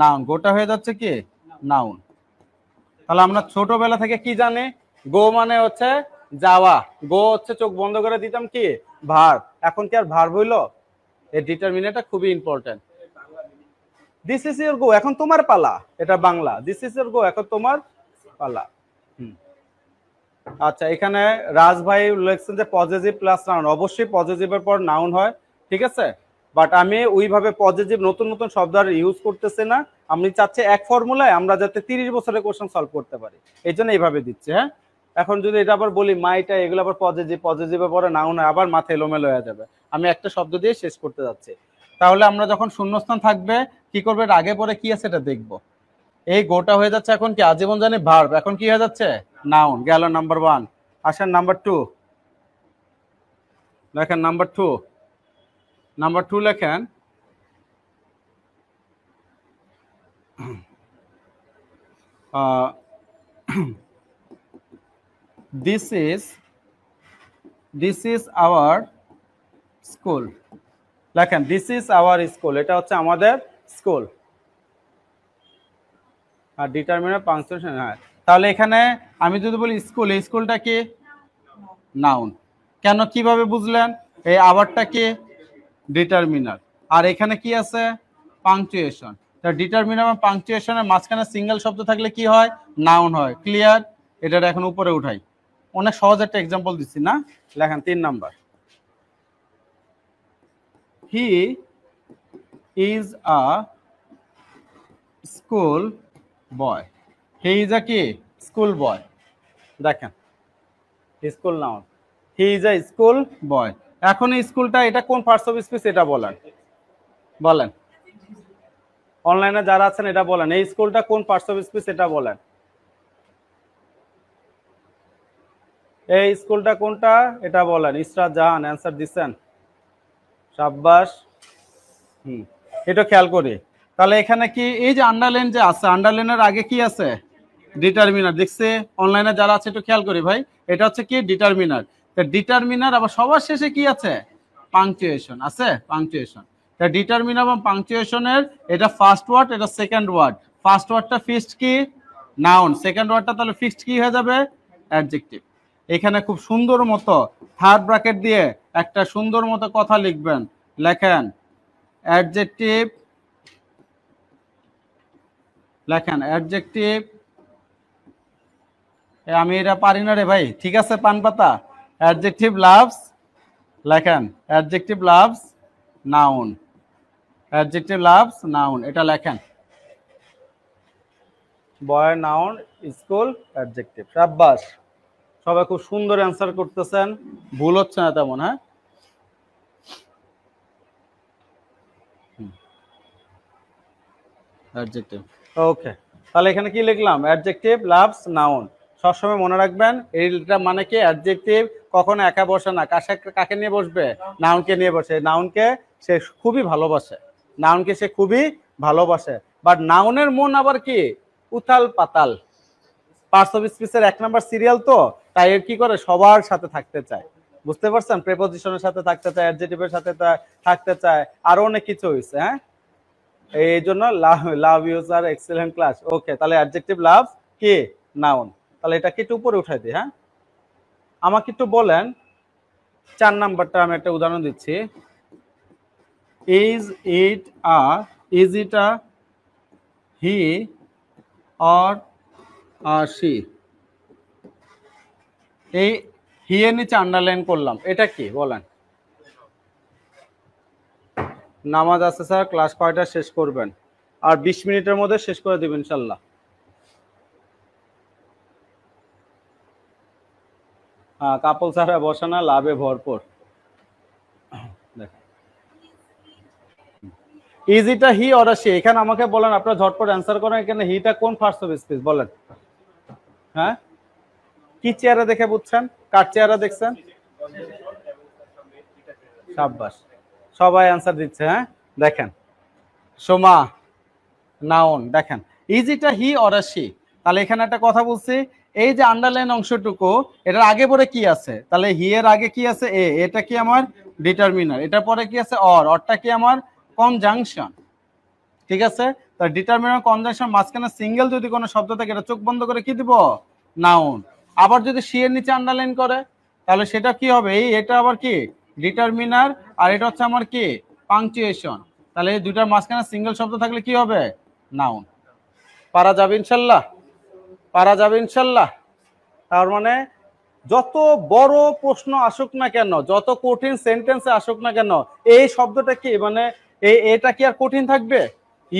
নাউন গোটা হয়ে যাচ্ছে কি নাউন তাহলে আমরা ছোটবেলা থেকে কি জানি গো মানে হচ্ছে যাওয়া গো হচ্ছে চোখ বন্ধ করে দিতাম কি ভার এখন কি আর ভার বইল এই ডিটারমিনেটা খুবই important this is your go এখন তোমার পালা এটা Bangla this is your go এখন তোমার পালা আচ্ছা এখানে রাজ ভাই লিখছেন যে পজিটিভ প্লাস নাউন অবশ্যই পজিটিভের পর নাউন হয় ঠিক আছে বাট আমি ওইভাবে পজিটিভ নতুন নতুন শব্দ আর ইউজ করতেছি না আমি চাচ্ছি এক ফর্মুলায় আমরা যাতে তিরিশ বছরের কোশ্চেন সলভ করতে পারি এই জন্য এইভাবে দিচ্ছি হ্যাঁ এখন যদি এটা আবার বলি মাইটা এগুলো আবার পজিটিভ পজিটিভের পরে নাউন হয় আবার মাথা এলোমেলো হয়ে যাবে আমি একটা শব্দ দিয়ে শেষ করতে যাচ্ছি তাহলে আমরা যখন শূন্যস্থান থাকবে কি করবে আগে পরে কি আছে এটা দেখবো এই গোটা হয়ে যাচ্ছে এখন কি আজীবন জানি ভার এখন কি হয়ে যাচ্ছে নাউন গেল নাম্বার ওয়ান আসেন নাম্বার টু লেখেন নাম্বার টু নাম্বার টু লেখেন this is this is our school লেখেন দিস ইজ আওয়ার স্কুল এটা হচ্ছে আমাদের স্কুল আর ডিটারমিনার পাংচুয়েশন হ্যাঁ তাহলে এখানে আমি যদি বলি স্কুল এই স্কুলটা কি নাউন কেন কিভাবে বুঝলেন এই আবারটা কি ডিটারমিনার আর এখানে কি আছে পাংচুয়েশন তা ডিটারমিনার এবং পাংচুয়েশনের মাঝখানে সিঙ্গেল শব্দ থাকলে কি হয় নাউন হয় ক্লিয়ার এটার এখন উপরে উঠাই অনেক সহজ একটা এক্সাম্পল দিচ্ছি না লেখান তিন number he is a school boy he is a কি স্কুল বয় দেখেন school now he is a school boy এখন স্কুলটা এটা কোন পার্টস অফ স্পিচ এটা বলেন বলেন অনলাইনে যারা আছেন এটা বলেন এই স্কুলটা কোন পার্টস অফ স্পিচ এটা বলেন এই স্কুলটা কোনটা এটা বলেন ইসরা জাহান অ্যান্সার দিচ্ছেন সাব্বাস হুম এটা খেয়াল করি তাহলে এখানে কি এই যে আন্ডারলাইন যে আছে আন্ডারলাইনের আগে কি আছে ডিটারমিনার দেখছে অনলাইনে যারা আছে একটু খেয়াল করি ভাই এটা হচ্ছে কি ডিটারমিনার ডিটারমিনার আবার সবার শেষে কি আছে পাংচুয়েশন আছে পাংচুয়েশন তা ডিটারমিনার এবং পাংচুয়েশনের এটা ফার্স্ট ওয়ার্ড এটা সেকেন্ড ওয়ার্ড ফার্স্ট ওয়ার্ডটা ফিক্সড কি নাউন সেকেন্ড ওয়ার্ডটা তাহলে ফিক্সড কি হয়ে যাবে অ্যাডজেক্টিভ এখানে খুব সুন্দর মতো থার্ড ব্র্যাকেট দিয়ে একটা সুন্দর মতো কথা লিখবেন লেখেন অ্যাডজেক্টিভ লেখেন অ্যাডজেক্টিভ আমি এটা পারি না রে ভাই ঠিক আছে পান পাতা অ্যাডজেক্টিভ লাভস লেখেন adjective loves noun adjective loves noun এটা লেখেন বয় নাউন স্কুল অ্যাডজেক্টিভ সাব্বাস সবাই খুব সুন্দর অ্যান্সার করতেছেন ভুল হচ্ছে না তেমন হ্যাঁ অ্যাডজেক্টিভ ওকে তাহলে এখানে কি লিখলাম অ্যাডজেক্টিভ লাভস নাউন সবসময় মনে রাখবেন এইটা মানে কি অ্যাডজেক্টিভ কখনো একা বসে না কাছে কাকে নিয়ে বসবে নাউনকে নিয়ে বসে নাউনকে সে খুবই ভালোবাসে নাউনকে সে খুবই ভালোবাসে বাট নাউনের মন আবার কি উথাল পাতাল পার্স অফ স্পিচের এক নাম্বার সিরিয়াল তো তাই এর কি করে সবার সাথে থাকতে চায় বুঝতে পারছেন প্রেপোজিশনের সাথে থাকতে চায় অ্যাডজেটিভের সাথে থাকতে চায় আরও অনেক কিছু হয়েছে হ্যাঁ এই জন্য লাভ ইউজ আর এক্সেলেন্ট ক্লাস ওকে তাহলে অ্যাডজেক্টিভ লাভ কে নাউন তাহলে এটা একটু উপরে উঠাই দিই হ্যাঁ আমাকে একটু বলেন চার নাম্বারটা আমি একটা উদাহরণ দিচ্ছি is it a is it a he or আর সি এই হি এর নিচে আন্ডারলাইন করলাম এটা কি বলেন নামাজ আছে স্যার ক্লাস কয়টা শেষ করবেন আর বিশ মিনিটের মধ্যে শেষ করে দেবেন ইনশাল্লাহ হ্যাঁ কাপল স্যার বসে না লাভে ভরপুর ইজিটা হি অর্ডার সে এখানে আমাকে বলেন আপনার ঝটপট অ্যান্সার করেন এখানে হিটা কোন ফার্স্ট অফ স্পেস বলেন হ্যাঁ কি চেয়ারে দেখে বুঝছেন কার চেয়ারা দেখছেন সাব্বাস সবাই অ্যান্সার দিচ্ছে হ্যাঁ দেখেন সোমা নাউন দেখেন ইজিটা হি অর শি তাহলে এখানে একটা কথা বলছি এই যে আন্ডারলাইন অংশটুকু এটার আগে পরে কি আছে তাহলে হি এর আগে কি আছে এ এটা কি আমার ডিটারমিনার এটার পরে কি আছে অর অরটা কি আমার কনজাংশন ঠিক আছে তা ডিটারমিনার কনজাংশন মাঝখানে সিঙ্গেল যদি কোনো শব্দ থাকে এটা চোখ বন্ধ করে কি দিব নাউন আবার যদি সি এর নিচে আন্ডারলাইন করে তাহলে সেটা কি হবে এই এটা আবার কি ডিটারমিনার আর এটা হচ্ছে আমার কি পাংচুয়েশন তাহলে এই দুটার মাঝখানে সিঙ্গেল শব্দ থাকলে কি হবে নাউন পারা যাবে ইনশাল্লাহ পারা যাবে ইনশাল্লাহ তার মানে যত বড় প্রশ্ন আসুক না কেন যত কঠিন সেন্টেন্সে আসুক না কেন এই শব্দটা কি মানে এটা কি আর কঠিন থাকবে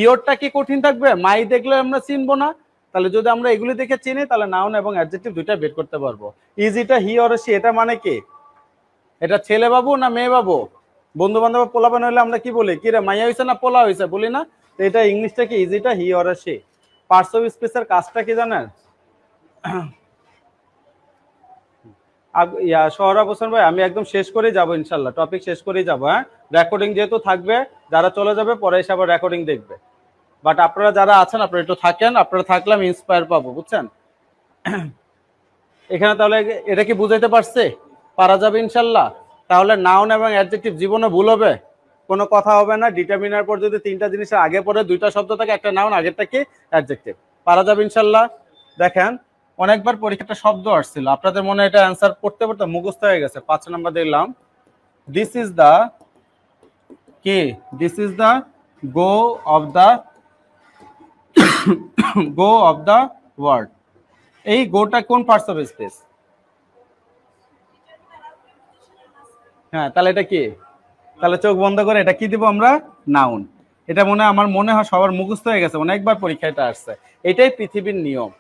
ইয়রটা কি কঠিন থাকবে মাই দেখলে আমরা চিনবো না তাহলে যদি আমরা এগুলি দেখে চিনি তাহলে নাউন এবং অ্যাডজেক্টিভ দুইটা বের করতে পারবো ইজিটা হি অর সি এটা মানে কি এটা ছেলে বাবু না মেয়ে বাবু বন্ধু বান্ধব পোলা বান হলে আমরা কি বলি কি রে মাইয়া হয়েছে না পোলা হয়েছে বলি না তো এটা ইংলিশটা কি ইজিটা he or she parts of স্পেসের কাজটা কি জানেন ইয়া সোহরাব হোসেন ভাই আমি একদম শেষ করে যাব ইনশাল্লাহ টপিক শেষ করেই যাবো হ্যাঁ রেকর্ডিং যেহেতু থাকবে যারা চলে যাবে পরে এসে আবার রেকর্ডিং দেখবে বাট আপনারা যারা আছেন আপনারা একটু থাকেন আপনারা থাকলে আমি ইন্সপায়ার পাবো বুঝছেন এখানে তাহলে এটা কি বুঝাইতে পারছে পারা যাবে ইনশাল্লাহ তাহলে নাউন এবং অ্যাডজেক্টিভ জীবনে ভুল হবে কোনো কথা হবে না ডিটারমিনার পর যদি তিনটা জিনিসের আগে পরে দুইটা শব্দ থাকে একটা নাউন আগেরটা কি অ্যাডজেক্টিভ পারা যাবে ইনশাল্লাহ দেখেন অনেকবার পরীক্ষাটা শব্দ আসছিল আপনাদের মনে এটা অ্যান্সার পড়তে পড়তে মুখস্থ হয়ে গেছে পাঁচ নাম্বার দিলাম দিস ইজ দ্য কে this is the go of the go of the world এই গোটা কোন পার্টস অফ স্পেস হ্যাঁ তাহলে এটা কি তাহলে চোখ বন্ধ করে এটা কি দিব আমরা নাউন এটা মনে আমার মনে হয় সবার মুখস্থ হয়ে গেছে অনেকবার এটা আসছে এটাই পৃথিবীর নিয়ম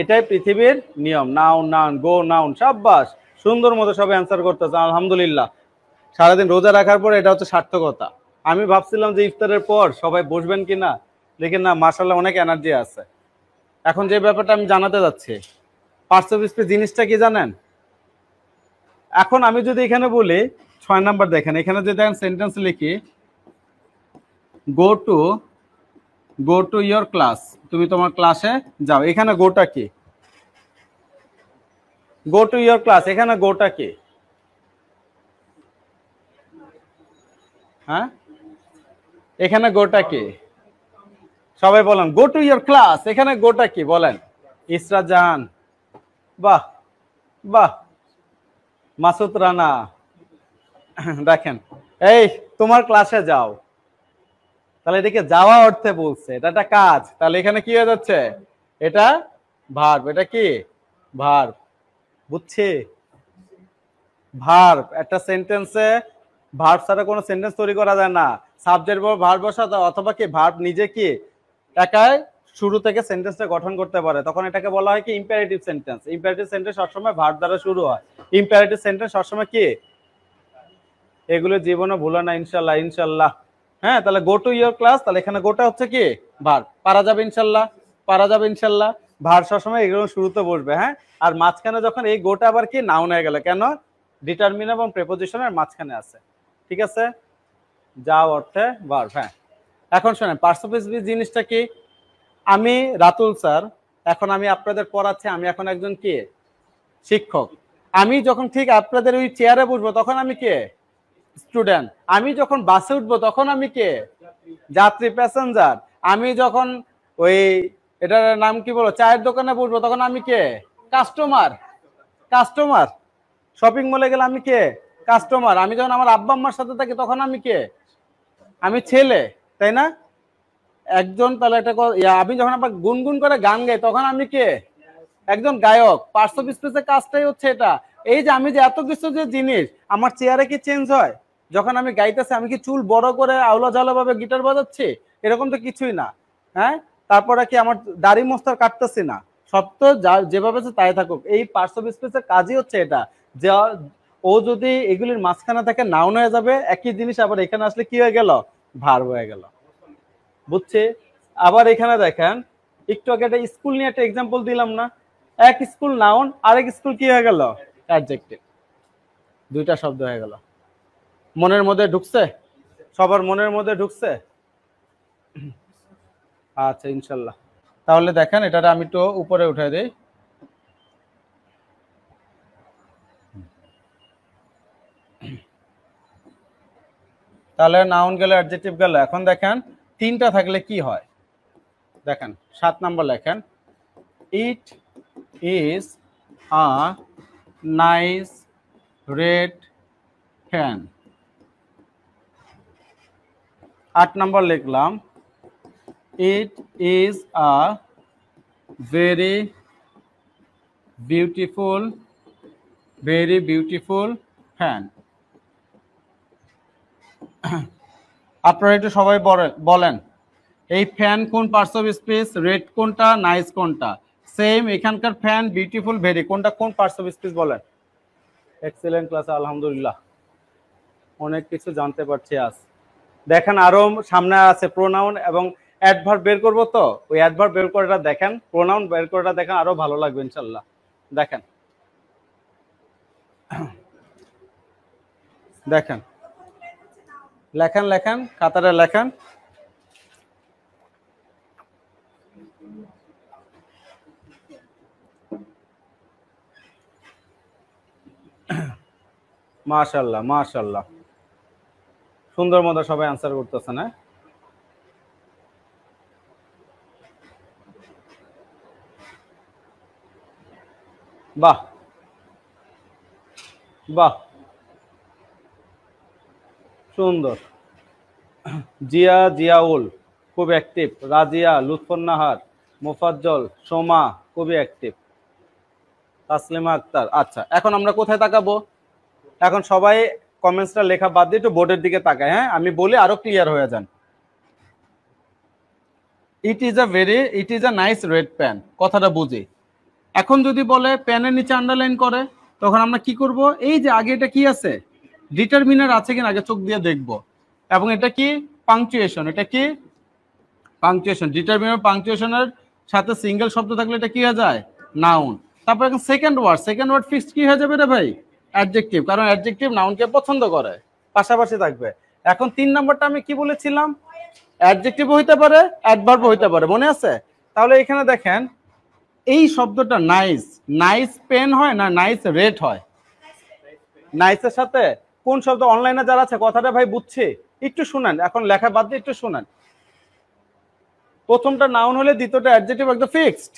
এটাই পৃথিবীর নিয়ম নাউন নাউন গো নাউন সাব্বাস সুন্দর মতো সবাই অ্যান্সার করতেছে আলহামদুলিল্লাহ সারাদিন রোজা রাখার পর এটা হচ্ছে সার্থকতা আমি ভাবছিলাম যে ইফতারের পর সবাই বসবেন কি না দেখেন না মার্শাল্লাহ অনেক এনার্জি আছে এখন যে ব্যাপারটা আমি জানাতে যাচ্ছি পার্টস জিনিসটা কি জানেন এখন আমি যদি এখানে বলি ছয় নাম্বার দেখেন এখানে যদি দেখেন সেন্টেন্স লিখি go to go to your class তুমি তোমার ক্লাসে যাও এখানে গোটা কি গো টু ইয়োর ক্লাস এখানে গোটা কি হ্যাঁ এখানে গোটা কি সবাই বলেন গো টু ইয়োর ক্লাস এখানে গোটা কি বলেন ইসরা জাহান বাহ বাহ মাসুদ রানা দেখেন এই তোমার ক্লাসে যাও তাহলে এটাকে যাওয়া অর্থে বলছে এটা একটা কাজ তাহলে এখানে কি হয়ে যাচ্ছে এটা ভার্ব এটা কি ভার্ব বুঝছি ভার্ব একটা সেন্টেন্সে ভার্ব ছাড়া কোনো সেন্টেন্স তৈরি করা যায় না সাবজেক্ট ভার্ব বসাতে অথবা কি ভার্ব নিজে কি একাই শুরু থেকে সেন্টেন্সটা গঠন করতে পারে তখন এটাকে বলা হয় কি ইম্পারেটিভ সেন্টেন্স ইম্পারেটিভ সেন্টেন্স সবসময় ভার দ্বারা শুরু হয় ইম্পারেটিভ সেন্টেন্স সবসময় কি এগুলো জীবনে ভুলো না ইনশাল্লাহ ইনশাল্লাহ হ্যাঁ তাহলে গো টু ইয়োর ক্লাস তাহলে এখানে গোটা হচ্ছে কি ভার পারা যাবে ইনশাল্লাহ পারা যাবে ইনশাল্লাহ ভার সবসময় এগুলো শুরুতে বসবে হ্যাঁ আর মাঝখানে যখন এই গোটা আবার কি নাও নিয়ে গেল কেন ডিটারমিন এবং প্রেপোজিশনের মাঝখানে আছে ঠিক আছে যা অর্থে ভার হ্যাঁ এখন শোনেন পার্সোফিস জিনিসটা কি আমি রাতুল স্যার এখন আমি আপনাদের পড়াচ্ছি আমি এখন একজন কে শিক্ষক আমি যখন ঠিক আপনাদের ওই চেয়ারে বসবো তখন আমি কে স্টুডেন্ট আমি যখন বাসে উঠবো তখন আমি কে যাত্রী প্যাসেঞ্জার আমি যখন ওই এটার নাম কি বলো চায়ের দোকানে বসবো তখন আমি কে কাস্টমার কাস্টমার শপিং মলে গেলে আমি কে কাস্টমার আমি যখন আমার আব্বা আম্মার সাথে থাকি তখন আমি কে আমি ছেলে তাই না একজন তাহলে একটা আমি যখন আমার গুনগুন করে গান গাই তখন আমি কে একজন গায়ক পার্শ্ব অফ কাজটাই হচ্ছে এটা এই যে আমি যে এত কিছু যে জিনিস আমার চেয়ারে কি চেঞ্জ হয় যখন আমি গাইতেছি আমি কি চুল বড় করে আওলা ঝালা ভাবে গিটার বাজাচ্ছি এরকম তো কিছুই না হ্যাঁ তারপরে কি আমার দাড়ি মস্তার কাটতেছি না সব তো যেভাবে তাই থাকুক এই পার্শ্ব অফ কাজই হচ্ছে এটা যে ও যদি এগুলির মাঝখানে থাকে নাও হয়ে যাবে একই জিনিস আবার এখানে আসলে কি হয়ে গেল ভার হয়ে গেল বুঝছে আবার এখানে দেখেন একটু আগে একটা স্কুল নিয়ে একটা এক্সাম্পল দিলাম না এক স্কুল নাউন আরেক স্কুল কি হয়ে গেল অ্যাডজেক্টিভ দুইটা শব্দ হয়ে গেল মনের মধ্যে ঢুকছে সবার মনের মধ্যে ঢুকছে আচ্ছা ইনশাল্লাহ তাহলে দেখেন এটা আমি একটু উপরে উঠে দিই তাহলে নাউন গেল অ্যাডজেক্টিভ গেল এখন দেখেন তিনটা থাকলে কি হয় দেখেন সাত নম্বর লেখেন it is a nice red fan আট নম্বর লিখলাম it is a very beautiful very beautiful fan আপনারা একটু সবাই বলেন এই ফ্যান কোন পার্টস অফ স্পেস রেড কোনটা নাইস কোনটা সেম এখানকার ফ্যান বিউটিফুল ভেরি কোনটা কোন পার্টস অফ স্পেস বলেন এক্সেলেন্ট ক্লাস আলহামদুলিল্লাহ অনেক কিছু জানতে পারছি আজ দেখেন আরও সামনে আছে প্রোনাউন এবং অ্যাডভার্ব বের করবো তো ওই অ্যাডভার্ব বের করাটা দেখেন প্রোনাউন বের করাটা দেখেন আরও ভালো লাগবে ইনশাল্লাহ দেখেন দেখেন লেখান লেখান কাতারে লেখান মাশাল্লাহ মাশাল্লাহ সুন্দর মতো সবাই আনসার করতেছে না বাহ বাহ সুন্দর জিয়া জিয়াউল খুব অ্যাক্টিভ রাজিয়া নাহার মোফাজ্জল সোমা খুবই অ্যাক্টিভ তাসলিমা আক্তার আচ্ছা এখন আমরা কোথায় তাকাবো এখন সবাই কমেন্টসটা লেখা বাদ দিয়ে একটু বোর্ডের দিকে তাকায় হ্যাঁ আমি বলি আরো ক্লিয়ার হয়ে যান it is a very it is a nice red pen কথাটা বুঝি এখন যদি বলে প্যানের নিচে আন্ডারলাইন করে তখন আমরা কি করব এই যে আগে এটা কি আছে ডিটারমিনার আছে কিনা আগে চোখ দিয়ে দেখব এবং এটা কি পাংচুয়েশন এটা কি পাংচুয়েশন ডিটারমিনার পাংচুয়েশনের সাথে সিঙ্গেল শব্দ থাকলে এটা কি হয়ে যায় নাউন তারপর এখন second word second word fixed কি হয়ে যাবে রে ভাই অ্যাডজেক্টিভ কারণ অ্যাডজেক্টিভ নাউনকে পছন্দ করে পাশাপাশি থাকবে এখন তিন নম্বরটা আমি কি বলেছিলাম অ্যাডজেক্টিভ হইতে পারে অ্যাডভার্ব হইতে পারে মনে আছে তাহলে এখানে দেখেন এই শব্দটা নাইস নাইস পেন হয় না নাইস রেট হয় নাইসের সাথে কোন শব্দ অনলাইনে যারা আছে কথাটা ভাই বুঝছে একটু শুনান এখন লেখা বাদ দিয়ে একটু শুনান প্রথমটা নাউন হলে দ্বিতীয়টা অ্যাডজেটিভ একদম ফিক্সড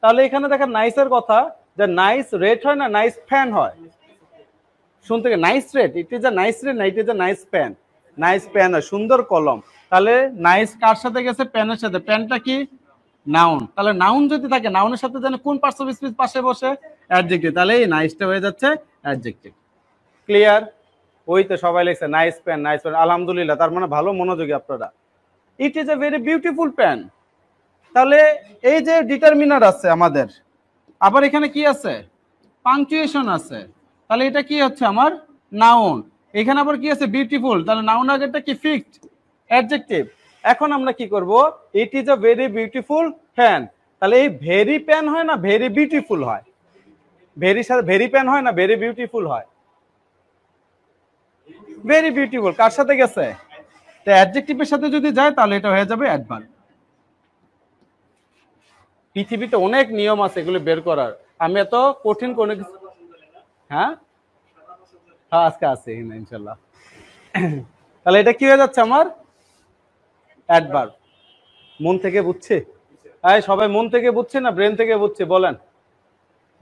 তাহলে এখানে দেখেন নাইসের কথা যে নাইস রেট হয় না নাইস ফ্যান হয় শুনতে nice red it is a nice red না it is a nice pen nice pen সুন্দর কলম তাহলে নাইস কার সাথে গেছে প্যানের সাথে প্যানটা কি নাউন তাহলে নাউন যদি থাকে নাউনের সাথে যেন কোন পার্টস অফ স্পিচ পাশে বসে অ্যাডজেক্টিভ তাহলে এই নাইসটা হয়ে যাচ্ছে অ্যাডজেক্টিভ ক্লিয়ার ওই তো সবাই লেগেছে নাইস প্যান নাইস প্যান আলহামদুলিল্লাহ তার মানে ভালো মনোযোগী আপনারা it is a very beautiful pen তাহলে এই যে ডিটারমিনার আছে আমাদের আবার এখানে কি আছে পাংচুয়েশন আছে তাহলে এটা কি হচ্ছে আমার নাউন এখানে আবার কি আছে বিউটিফুল তাহলে নাউন আগেরটা কি ফিক্সড অ্যাডজেক্টিভ এখন আমরা কি করব it is a very beautiful pen তাহলে এই ভেরি প্যান হয় না ভেরি বিউটিফুল হয় ভেরি সাথে ভেরি প্যান হয় না ভেরি বিউটিফুল হয় ভেরি বিউটিফুল কার সাথে গেছে তো অ্যাডজেক্টিভের সাথে যদি যায় তাহলে এটা হয়ে যাবে অ্যাডভার্ব পৃথিবীতে অনেক নিয়ম আছে এগুলো বের করার আমি এত কঠিন কোনো কিছু হ্যাঁ হ্যাঁ আজকে আছে ইনশাল্লাহ তাহলে এটা কি হয়ে যাচ্ছে আমার অ্যাডভার্ব মন থেকে বুঝছে হ্যাঁ সবাই মন থেকে বুঝছে না ব্রেন থেকে বুঝছে বলেন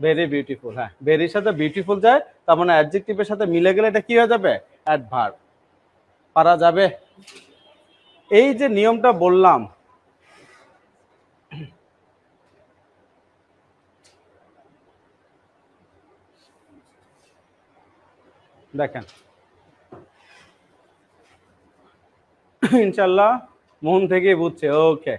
ভেরি বিউটিফুল হ্যাঁ ভেরির সাথে বিউটিফুল যায় তার মানে অ্যাডজেক্টিভের সাথে মিলে গেলে এটা কি হয়ে যাবে অ্যাডভার্ব পারা যাবে এই যে নিয়মটা বললাম দেখেন ইনশাল্লাহ মন থেকে বুঝছে ওকে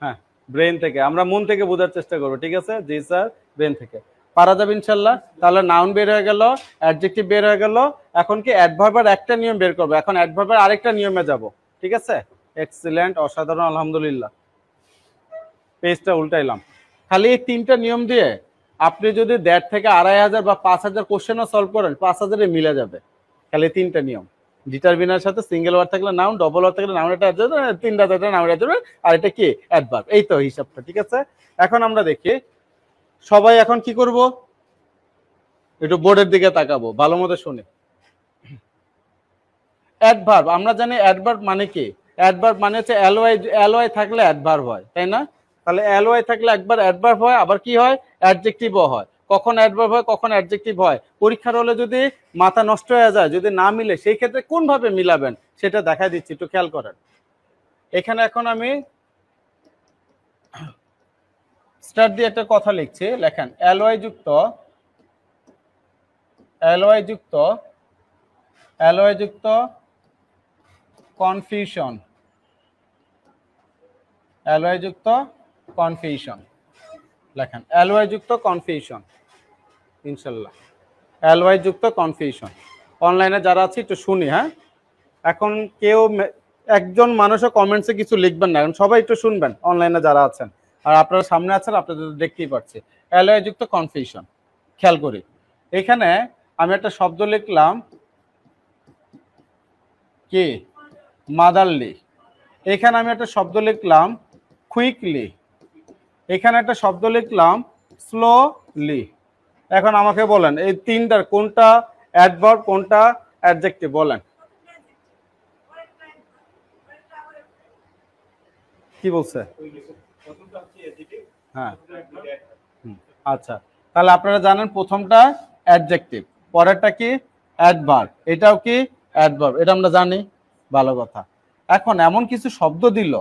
হ্যাঁ ব্রেন থেকে আমরা মন থেকে বোঝার চেষ্টা করবো ঠিক আছে জি স্যার ব্রেন থেকে পারা যাবে ইনশাল্লাহ তাহলে নাউন বের হয়ে গেল অ্যাডজেক্টিভ বের হয়ে গেল এখন কি অ্যাডভার্বার একটা নিয়ম বের করবো এখন অ্যাডভার্বার আরেকটা নিয়মে যাব ঠিক আছে এক্সিলেন্ট অসাধারণ আলহামদুলিল্লাহ পেজটা উল্টাইলাম খালি এই তিনটা নিয়ম দিয়ে আপনি যদি দেড় থেকে আড়াই হাজার বা পাঁচ হাজার কোশ্চেনও সলভ করেন পাঁচ হাজারে মিলে যাবে খালি তিনটা নিয়ম ডিটারমিনার সাথে সিঙ্গেল ওয়ার থাকলে নাউন ডবল ওয়ার থাকলে নাউন এটা তিনটা চারটা নাউন আর এটা কি অ্যাডভার্ব এই তো হিসাবটা ঠিক আছে এখন আমরা দেখি সবাই এখন কি করব একটু বোর্ডের দিকে তাকাবো ভালো মতো শুনে অ্যাডভার্ব আমরা জানি অ্যাডভার্ব মানে কি অ্যাডভার্ব মানে হচ্ছে অ্যালওয়াই অ্যালওয়াই থাকলে অ্যাডভার্ব হয় তাই না তাহলে অ্যালওয়াই থাকলে একবার অ্যাডভার্ব হয় আবার কি হয় অ্যাডজেক্টিভও হয় কখন অ্যাডভার্ব হয় কখন অ্যাডজেক্টিভ হয় পরীক্ষার হলে যদি মাথা নষ্ট হয়ে যায় যদি না মিলে সেই ক্ষেত্রে কোনভাবে মিলাবেন সেটা দেখা দিচ্ছি একটু খেয়াল করেন এখানে এখন আমি স্টার দিয়ে একটা কথা লিখছে লেখেন ওয়াই যুক্ত অ্যালয় যুক্ত অ্যালয় যুক্ত কনফিউশন অ্যালয় যুক্ত কনফিউশন লেখেন অ্যালয় যুক্ত কনফিউশন ইনশাল্লাহ ওয়াই যুক্ত কনফিউশন অনলাইনে যারা আছে একটু শুনি হ্যাঁ এখন কেউ একজন মানুষও কমেন্টসে কিছু লিখবেন না এখন সবাই একটু শুনবেন অনলাইনে যারা আছেন আর আপনারা সামনে আছেন আপনাদের দেখতেই অ্যালয় অ্যালয়যুক্ত কনফিউশন খেয়াল করি এখানে আমি একটা শব্দ লিখলাম কি মাদারলি এখানে আমি একটা শব্দ লিখলাম কুইকলি এখানে একটা শব্দ লিখলাম স্লোলি এখন আমাকে বলেন এই তিনটার কোনটা অ্যাডভার্ব কোনটা অ্যাডজেক্টিভ বলেন কি বলছে হ্যাঁ আচ্ছা তাহলে আপনারা জানেন প্রথমটা অ্যাডজেক্টিভ পরেরটা কি অ্যাডভার্ব এটাও কি অ্যাডভার্ব এটা আমরা জানি ভালো কথা এখন এমন কিছু শব্দ দিল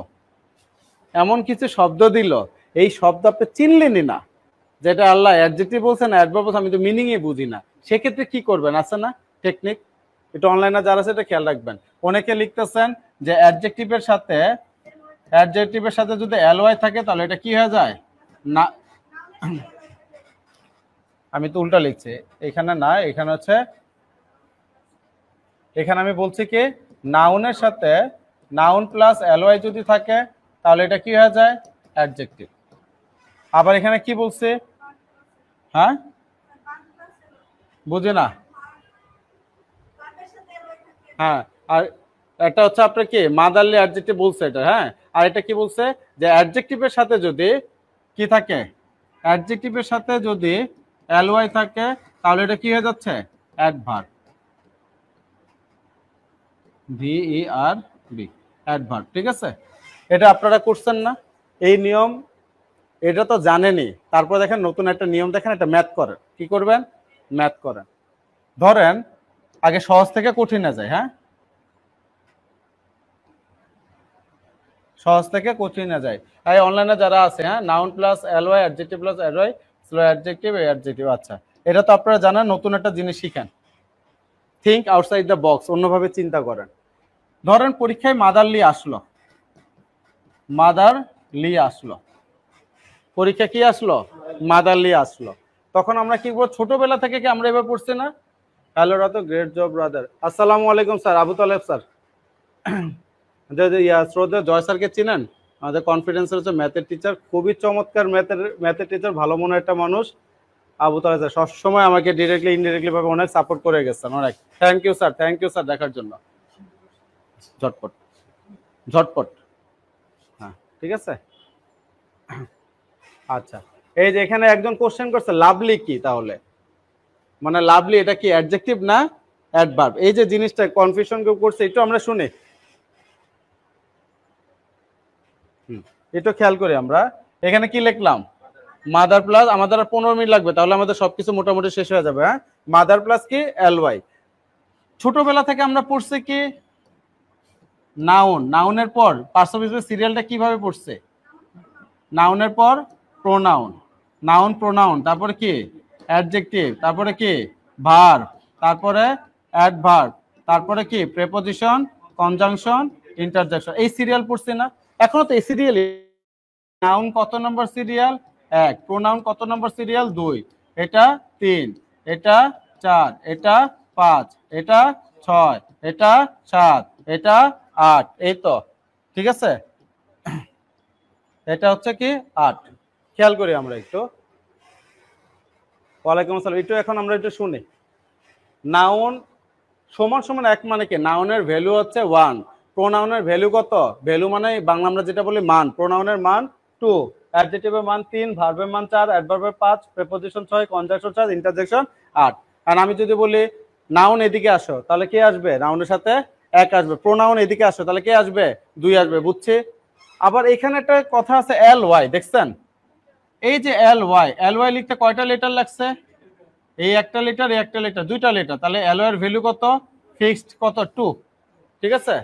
এমন কিছু শব্দ দিল এই শব্দ আপনি চিনলেনই না যেটা আল্লাহ অ্যাডজেক্টিভ বলছেন অ্যাডভার্ব বলছেন আমি তো মিনিংয়ে বুঝি না সেক্ষেত্রে কি করবেন আছে না টেকনিক এটা অনলাইনে যারা আছে এটা খেয়াল রাখবেন অনেকে লিখতেছেন যে অ্যাডজেক্টিভের সাথে অ্যাডজেক্টিভের সাথে যদি ওয়াই থাকে তাহলে এটা কি হয়ে যায় না আমি তো উল্টা লিখছি এখানে না এখানে হচ্ছে এখানে আমি বলছি কি নাউনের সাথে নাউন প্লাস ওয়াই যদি থাকে তাহলে এটা কি হয়ে যায় অ্যাডজেক্টিভ আবার এখানে কি বলছে হ্যাঁ বুঝে না হ্যাঁ আর একটা হচ্ছে আপনার কি মাদারলি অ্যাডজেক্টিভ বলছে এটা হ্যাঁ আর এটা কি বলছে যে অ্যাডজেক্টিভের সাথে যদি কি থাকে অ্যাডজেক্টিভের সাথে যদি ওয়াই থাকে তাহলে এটা কি হয়ে যাচ্ছে adverb E R B adverb ঠিক আছে এটা আপনারা করছেন না এই নিয়ম এটা তো জানেনি তারপর দেখেন নতুন একটা নিয়ম দেখেন এটা ম্যাথ করেন কি করবেন ম্যাথ করেন ধরেন আগে সহজ থেকে কঠিনে যায় হ্যাঁ সহজ থেকে কঠিন না যায় এই অনলাইনে যারা আছে হ্যাঁ noun plus L Y adjective plus Y slow adjective adjective আচ্ছা এটা তো আপনারা জানেন নতুন একটা জিনিস শিখেন থিঙ্ক আউটসাইড দ্য বক্স অন্যভাবে চিন্তা করেন ধরেন পরীক্ষায় মাদারলি আসলো মাদার লি আসলো পরীক্ষা কি আসলো মাদারলি আসলো তখন আমরা কি বলবো ছোটবেলা থেকে কি আমরা এবার পড়ছি না hello Ratu great job brother আসসালামু আলাইকুম স্যার আবু তালেব স্যার শ্রদ্ধা জয় স্যারকে চিনেন আমাদের কনফিডেন্সের হচ্ছে ম্যাথের টিচার খুবই চমৎকার ম্যাথের ম্যাথের টিচার ভালো মনে একটা মানুষ আবু তালা স্যার সবসময় আমাকে ডিরেক্টলি ইনডিরেক্টলি ভাবে অনেক সাপোর্ট করে গেছেন অনেক thank you sir thank you sir দেখার জন্য ঝটপট ঝটপট হ্যাঁ ঠিক আছে আচ্ছা এই যে এখানে একজন কোশ্চেন করছে লাভলি কি তাহলে মানে লাভলি এটা কি অ্যাডজেক্টিভ না অ্যাডভার্ব এই যে জিনিসটা কনফিউশন কেউ করছে একটু আমরা শুনি এটা খেয়াল করি আমরা এখানে কি লিখলাম মাদার প্লাস আমাদের আর পনেরো মিনিট লাগবে তাহলে আমাদের সবকিছু মোটামুটি শেষ হয়ে যাবে হ্যাঁ মাদার প্লাস কি এল ওয়াই ছোটবেলা থেকে আমরা পড়ছি কি নাউন নাউনের পর পার্স সিরিয়ালটা কিভাবে পড়ছে নাউনের পর প্রোনাউন নাউন প্রোনাউন তারপরে কি অ্যাডজেক্টিভ তারপরে কি ভার তারপরে অ্যাডভার তারপরে কি প্রেপোজিশন কনজাংশন ইন্টারজাংশন এই সিরিয়াল পড়ছি না এখনো তো সিরিয়াল নাউন কত নম্বর সিরিয়াল এক প্রোনাউন কত নম্বর সিরিয়াল দুই এটা তিন এটা চার এটা পাঁচ এটা ছয় এটা সাত এটা আট এই তো ঠিক আছে এটা হচ্ছে কি আট খেয়াল করি আমরা একটু ওয়ালাইকুম আসসালাম একটু এখন আমরা একটু শুনি নাউন সমান সমান এক মানে কি নাউনের ভ্যালু হচ্ছে ওয়ান প্রোনাউনের ভ্যালু কত ভ্যালু মানে বাংলা আমরা যেটা বলি মান প্রোনাউনের মান টু অ্যাডজেটিভের মান তিন ভার্বের মান চার অ্যাডভার্বের পাঁচ প্রেপোজিশন ছয় কনজাকশন চার ইন্টারজেকশন আট আর আমি যদি বলি নাউন এদিকে আসো তাহলে কে আসবে নাউনের সাথে এক আসবে প্রোনাউন এদিকে আসো তাহলে কে আসবে দুই আসবে বুঝছি আবার এখানে একটা কথা আছে এল ওয়াই দেখছেন এই যে এল ওয়াই এল ওয়াই লিখতে কয়টা লেটার লাগছে এই একটা লেটার এই একটা লেটার দুইটা লেটার তাহলে এল ওয়াই এর ভ্যালু কত ফিক্সড কত টু ঠিক আছে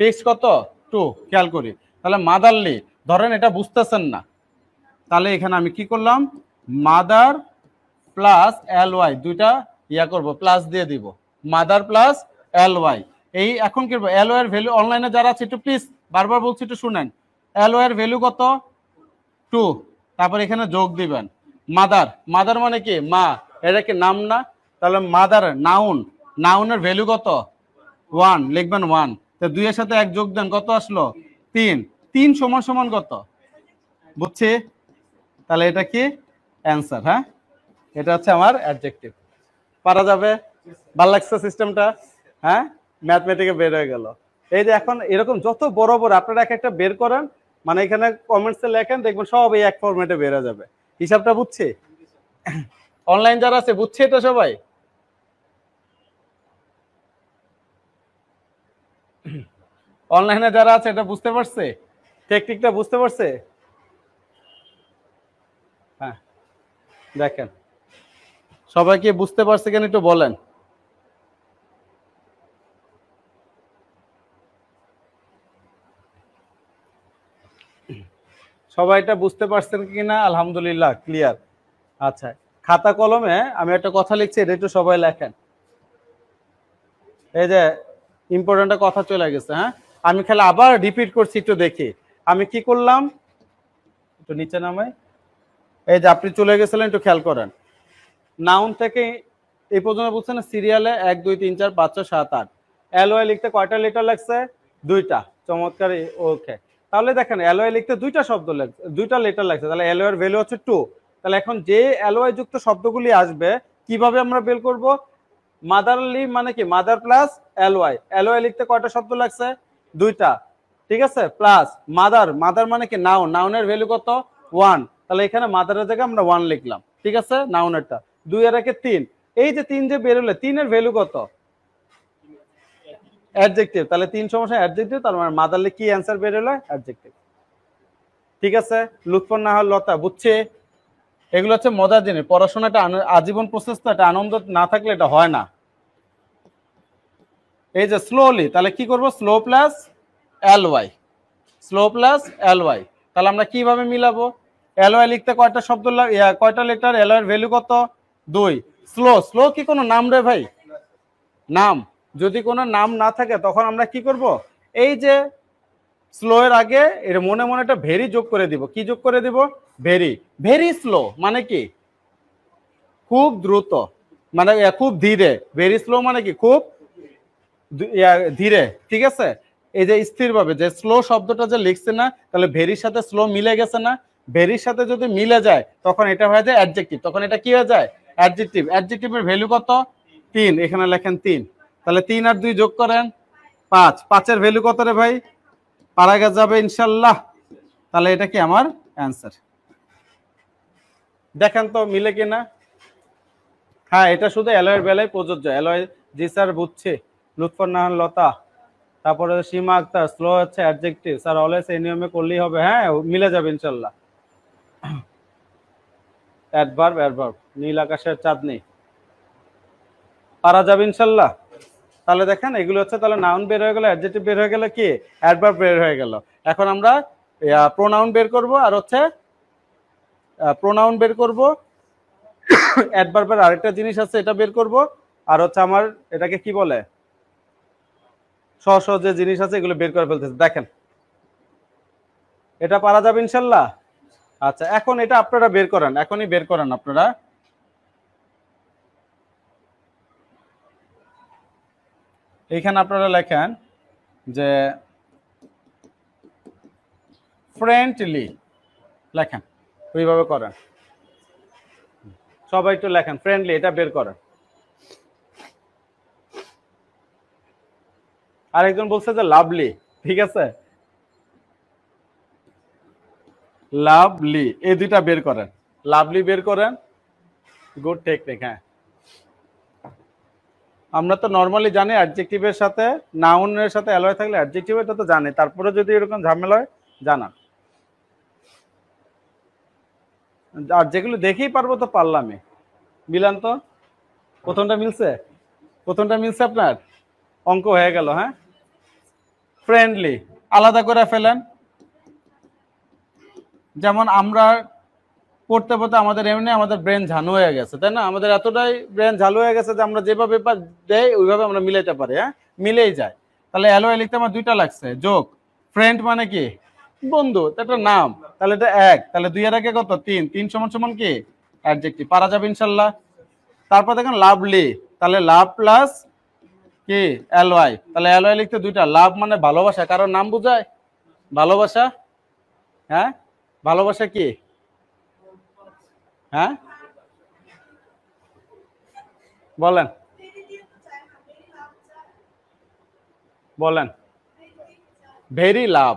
ফিক্স কত টু খেয়াল করি তাহলে মাদারলি ধরেন এটা বুঝতেছেন না তাহলে এখানে আমি কি করলাম মাদার প্লাস এল ওয়াই দুইটা ইয়া করব প্লাস দিয়ে দিব মাদার প্লাস এল ওয়াই এই এখন কি এল ওয়াই এর ভ্যালু অনলাইনে যারা আছে একটু প্লিজ বারবার বলছি একটু শুনেন এল ওয়াই এর ভ্যালু কত টু তারপর এখানে যোগ দিবেন মাদার মাদার মানে কি মা এটা কি নাম না তাহলে মাদার নাউন নাউনের ভ্যালু কত ওয়ান লিখবেন ওয়ান তা দুইয়ের সাথে এক যোগ দেন কত আসলো তিন তিন সমান সমান কত বুঝছি তাহলে এটা কি অ্যান্সার হ্যাঁ এটা হচ্ছে আমার অ্যাডজেক্টিভ পারা যাবে ভালো লাগছে সিস্টেমটা হ্যাঁ ম্যাথমেটিকে বের হয়ে গেল এই যে এখন এরকম যত বড় বড় আপনারা এক একটা বের করেন মানে এখানে কমেন্টসে লেখেন দেখবেন সব এই এক ফরম্যাটে বের হয়ে যাবে হিসাবটা বুঝছে অনলাইন যারা আছে বুঝছে এটা সবাই অনলাইনে যারা আছে এটা বুঝতে পারছে টেকনিকটা বুঝতে পারছে হ্যাঁ দেখেন সবাইকে বুঝতে পারছে কেন একটু বলেন সবাই এটা বুঝতে পারছেন কি না আলহামদুলিল্লাহ ক্লিয়ার আচ্ছা খাতা কলমে আমি একটা কথা লিখছি এটা একটু সবাই লেখেন এই যে ইম্পর্টেন্ট কথা চলে গেছে হ্যাঁ আমি খালি আবার রিপিট করছি একটু দেখি আমি কি করলাম একটু নিচে নামায় এই যে আপনি চলে গেছিলেন একটু খেয়াল করেন নাউন থেকে এই পর্যন্ত বলছেন সিরিয়ালে এক দুই তিন চার পাঁচ ছয় সাত আট অ্যালোয় লিখতে কয়টা লেটার লাগছে দুইটা চমৎকার ওকে তাহলে দেখেন অ্যালোয় লিখতে দুইটা শব্দ লাগছে দুইটা লেটার লাগছে তাহলে অ্যালোয়ের ভ্যালু হচ্ছে টু তাহলে এখন যে অ্যালোয় যুক্ত শব্দগুলি আসবে কিভাবে আমরা বের করব মাদারলি মানে কি মাদার প্লাস এলওয়াই এলওয়াই লিখতে কয়টা শব্দ লাগছে দুইটা ঠিক আছে প্লাস মাদার মাদার মানে কি নাউন নাউনের ভ্যালু কত ওয়ান তাহলে এখানে মাদারের জায়গায় আমরা ওয়ান লিখলাম ঠিক আছে নাউনেরটা দুই আর একে তিন এই যে তিন যে বেরোলে তিনের ভ্যালু কত অ্যাডজেক্টিভ তাহলে তিন সমস্যা অ্যাডজেক্টিভ তার মানে মাদারলি কি অ্যান্সার বেরোলে অ্যাডজেক্টিভ ঠিক আছে লুৎফর না হল লতা বুঝছে এগুলো হচ্ছে মজার জিনিস পড়াশোনাটা আজীবন প্রসেস তো এটা আনন্দ না থাকলে এটা হয় না এই যে স্লোলি তাহলে কি করব slow plus L Y slow plus L Y তাহলে আমরা কিভাবে মিলাবো এল ওয়াই লিখতে কয়টা শব্দ কয়টা লেটার এল ওয়াই ভ্যালু কত দুই স্লো স্লো কি কোনো নাম রে ভাই নাম যদি কোনো নাম না থাকে তখন আমরা কি করব এই যে স্লো এর আগে এর মনে মনে একটা ভেরি যোগ করে দিব কি যোগ করে দিব ভেরি ভেরি স্লো মানে কি খুব দ্রুত মানে খুব ধীরে ভেরি স্লো মানে কি খুব ধীরে ঠিক আছে এই যে স্থিরভাবে যে স্লো শব্দটা যে লিখছে না তাহলে ভেরির সাথে স্লো মিলে গেছে না ভেরির সাথে যদি মিলে যায় তখন এটা হয়ে যায় অ্যাডজেক্টিভ তখন এটা কি হয়ে যায় অ্যাডজেক্টিভ অ্যাডজেক্টিভের ভ্যালু কত তিন এখানে লেখেন তিন তাহলে তিন আর দুই যোগ করেন পাঁচ পাঁচের ভ্যালু কত রে ভাই পারা যাবে ইনশাল্লাহ তাহলে এটা কি আমার অ্যান্সার দেখেন তো মিলে কিনা হ্যাঁ এটা শুধু অ্যালয়ের বেলায় প্রযোজ্য অ্যালয় জি স্যার বুঝছে লুৎফর নাহান লতা তারপরে সীমা আক্তার স্লো হচ্ছে অ্যাডজেক্টিভ স্যার অলওয়েজ এই নিয়মে করলেই হবে হ্যাঁ মিলে যাবে ইনশাল্লাহ অ্যাডভার্ব অ্যাডভার্ব নীল আকাশের চাঁদ নেই পারা যাবে ইনশাল্লাহ তাহলে দেখেন এগুলো হচ্ছে তাহলে নাউন বের হয়ে গেল অ্যাডজেক্টিভ বের হয়ে গেল কি অ্যাডভার্ব বের হয়ে গেল এখন আমরা প্রোনাউন বের করব আর হচ্ছে প্রোনাউন বের করব অ্যাডভার্বের আরেকটা জিনিস আছে এটা বের করব আর হচ্ছে আমার এটাকে কি বলে সহ যে জিনিস আছে এগুলো বের করে ফেলতেছে দেখেন এটা পারা যাবে ইনশাল্লাহ আচ্ছা এখন এটা আপনারা বের করেন এখনই বের করেন আপনারা এইখানে আপনারা লেখেন যে ফ্রেন্ডলি লেখেন ওইভাবে করেন সবাই একটু লেখেন ফ্রেন্ডলি এটা বের করেন একজন বলছে যে লাভলি ঠিক আছে লাভলি এই দুইটা বের করেন লাভলি বের করেন গুড টেক টেক হ্যাঁ আমরা তো নর্মালি জানি অ্যাডজেক্টিভের সাথে নাউনের সাথে অ্যালয় থাকলে অ্যাডজেক্টিভ এটা তো জানি তারপরে যদি এরকম ঝামেলা হয় জানান আর যেগুলো দেখেই পারবো তো পারলামই মিলান তো প্রথমটা মিলছে প্রথমটা মিলছে আপনার অঙ্ক হয়ে গেল হ্যাঁ ফ্রেন্ডলি আলাদা করে ফেলেন যেমন আমরা পড়তে পড়তে আমাদের এমনি আমাদের ব্রেন ঝানু হয়ে গেছে তাই না আমাদের এতটাই ব্রেন ঝালু হয়ে গেছে যে আমরা যেভাবে দেয় ওইভাবে আমরা মিলাইতে পারি হ্যাঁ মিলেই যায় তাহলে অ্যালোয়ে লিখতে আমার দুইটা লাগছে যোগ ফ্রেন্ড মানে কি বন্ধু এটা নাম তাহলে এটা এক তাহলে দুই এর আগে কত তিন তিন সমান সমান কি অ্যাডজেক্টিভ পারা যাবে ইনশাল্লাহ তারপর দেখেন লাভলি তাহলে লাভ প্লাস কি এল ওয়াই তাহলে এল ওয়াই লিখতে দুইটা লাভ মানে ভালোবাসা কারণ নাম বোঝায় ভালোবাসা হ্যাঁ ভালোবাসা কি হ্যাঁ বলেন বলেন ভেরি লাভ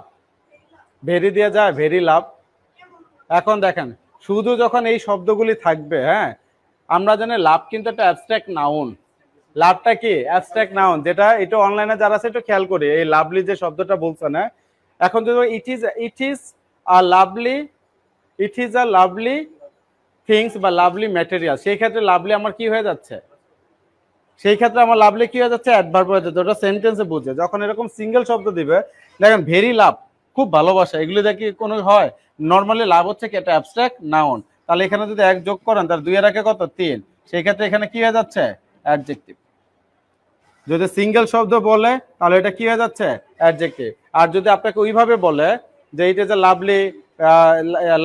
ভেরি দেওয়া যায় ভেরি লাভ এখন দেখেন শুধু যখন এই শব্দগুলি থাকবে হ্যাঁ আমরা জানি লাভ কিন্তু একটা অ্যাবস্ট্রাক্ট নাউন লাভটা কি অ্যাবস্ট্রাক্ট নাউন যেটা এটা অনলাইনে যারা আছে একটু খেয়াল করি এই লাভলি যে শব্দটা বলছে না এখন যদি it is it is a lovely it is a lovely things বা লাভলি ম্যাটেরিয়াল সেই ক্ষেত্রে লাভলি আমার কি হয়ে যাচ্ছে সেই ক্ষেত্রে আমার লাভলি কি হয়ে যাচ্ছে অ্যাডভার্ব হয়ে যাচ্ছে ওটা সেন্টেন্সে বুঝে যখন এরকম সিঙ্গেল শব্দ দিবে দেখেন ভেরি লাভ খুব ভালোবাসা এগুলো দেখি কোনো হয় নর্মালি লাভ হচ্ছে কি এটা অ্যাবস্ট্রাক্ট নাউন তাহলে এখানে যদি এক যোগ করেন তার দুই এর কত তিন সেই ক্ষেত্রে এখানে কি হয়ে যাচ্ছে অ্যাডজেক্টিভ যদি সিঙ্গেল শব্দ বলে তাহলে এটা কি হয়ে যাচ্ছে অ্যাডজেক্টিভ আর যদি আপনাকে ওইভাবে বলে যে এইটা যে লাভলি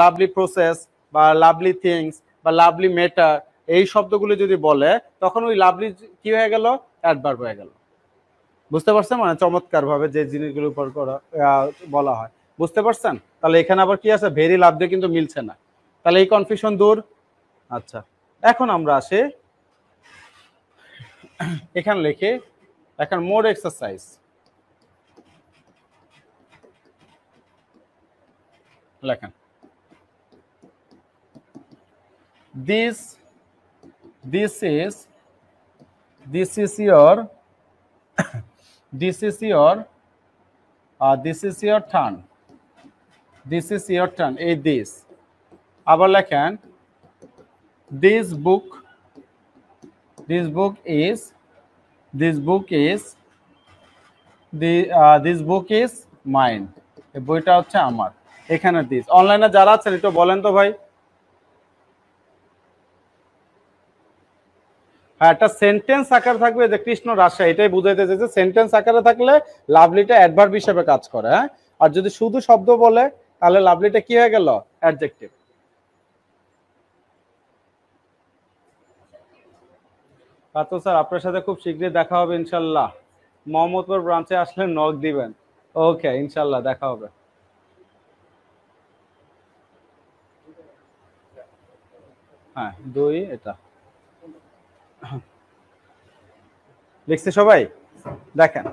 লাভলি প্রসেস বা লাভলি থিংস বা লাভলি ম্যাটার এই শব্দগুলো যদি বলে তখন ওই লাভলি কি হয়ে গেল অ্যাডভার্ব হয়ে গেল বুঝতে পারছেন মানে চমৎকার ভাবে যে জিনিসগুলোর উপর করা বলা হয় বুঝতে পারছেন তাহলে এখানে আবার কি আছে ভেরি লাভ দিয়ে কিন্তু মিলছে না তাহলে এই কনফিউশন দূর আচ্ছা এখন আমরা আসি এখানে লিখে এখন মোর এক্সারসাইজ লেখেন this this is this is your this is your uh, this is your turn this is your turn a this আবার লেখেন this book this book is this book is the uh, this book is mine এই বইটা হচ্ছে আমার এখানে this অনলাইনে যারা আছেন একটু বলেন তো ভাই হ্যাঁ একটা সেন্টেন্স আকার থাকবে যে কৃষ্ণ রাজশাহী এটাই বুঝাইতে যে সেন্টেন্স আকারে থাকলে লাভলিটা অ্যাডভার্ব হিসেবে কাজ করে হ্যাঁ আর যদি শুধু শব্দ বলে তাহলে লাভলিটা কি হয়ে গেল অ্যাডজেক্টিভ আচ্ছা তো স্যার আপনার সাথে খুব শীঘ্রই দেখা হবে ইনশাল্লাহ মোহাম্মদপুর ব্রাঞ্চে আসলে নক দিবেন ওকে ইনশাল্লাহ দেখা হবে হ্যাঁ দুই এটা লিখছে সবাই দেখেন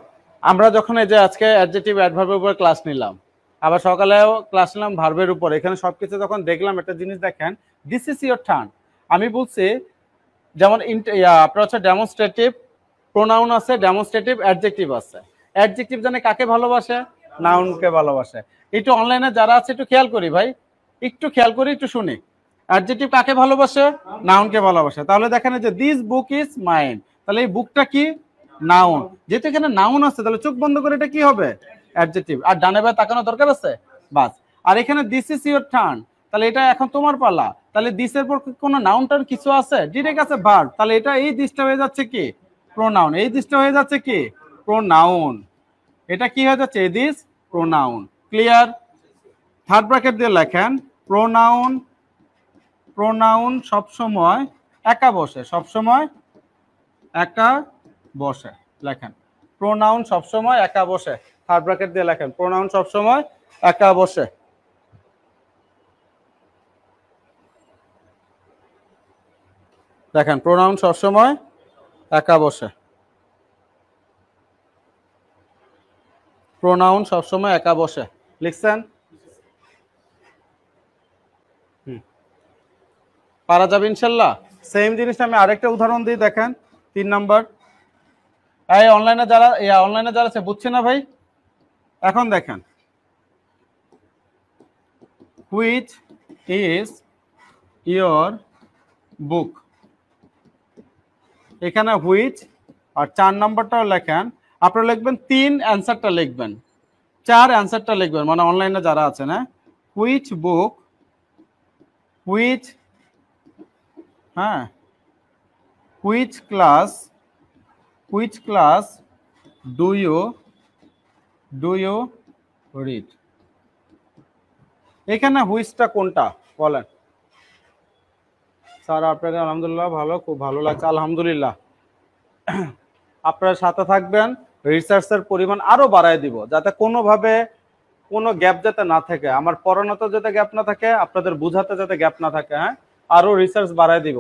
আমরা যখন এই যে আজকে অ্যাডজেটিভ অ্যাডভার্বের উপর ক্লাস নিলাম আবার সকালেও ক্লাস নিলাম ভার্বের উপর এখানে সব কিছু যখন দেখলাম একটা জিনিস দেখেন দিস ইজ ইয়োর টার্ন আমি বলছি যেমন আপনার হচ্ছে ডেমনস্ট্রেটিভ প্রোনাউন আছে ডেমনস্ট্রেটিভ অ্যাডজেক্টিভ আছে অ্যাডজেক্টিভ জানে কাকে ভালোবাসে নাউনকে ভালোবাসে একটু অনলাইনে যারা আছে একটু খেয়াল করি ভাই একটু খেয়াল করি একটু শুনি অ্যাডজেক্টিভ কাকে ভালোবাসে নাউনকে ভালোবাসে তাহলে দেখেন যে দিস বুক ইজ মাইন তাহলে এই বুকটা কি নাউন যেহেতু এখানে নাউন আছে তাহলে চোখ বন্ধ করে এটা কি হবে অ্যাডজেক্টিভ আর ডানে বায় তাকানো দরকার আছে বাস আর এখানে দিস ইজ ইউর টার্ন তাহলে এটা এখন তোমার পালা তাহলে দিস এর পর কোনো নাউন টার্ন কিছু আছে ডিরেক্ট আছে ভার্ব তাহলে এটা এই দিসটা হয়ে যাচ্ছে কি প্রোনাউন এই দিসটা হয়ে যাচ্ছে কি প্রোনাউন এটা কি হয়ে যাচ্ছে this pronoun clear third bracket দিয়ে লেখেন প্রোনাউন প্রোনাউন সবসময় একা বসে সবসময় একা বসে লেখেন প্রোনাউন সবসময় একা বসে হার্ড ব্র্যাকেট দিয়ে লেখেন প্রোনাউন সবসময় একা বসে দেখেন প্রোনাউন সবসময় একা বসে প্রোনাউন সবসময় একা বসে লিখছেন পারা যাবে ইনশাল্লাহ সেম জিনিসটা আমি আরেকটা উদাহরণ দিই দেখেন তিন নাম্বার এই অনলাইনে যারা অনলাইনে যারা আছে বুঝছে না ভাই এখন দেখেন হুইচ ইজ ইয়োর বুক এখানে হুইচ আর চার নাম্বারটাও লেখেন আপনারা লিখবেন তিন অ্যান্সারটা লিখবেন চার অ্যান্সারটা লিখবেন মানে অনলাইনে যারা আছেন হ্যাঁ হুইচ বুক হুইচ হ্যাঁ which class which class do you do you read এখানে হুইচটা কোনটা বলেন স্যার আপনাদের আলহামদুলিল্লাহ ভালো খুব ভালো লাগছে আলহামদুলিল্লাহ আপনারা সাথে থাকবেন রিসার্চের পরিমাণ আরও বাড়ায় দিব যাতে কোনোভাবে কোনো গ্যাপ যাতে না থাকে আমার পড়ানোতে যাতে গ্যাপ না থাকে আপনাদের বোঝাতে যাতে গ্যাপ না থাকে হ্যাঁ আরও রিসার্চ বাড়ায় দিব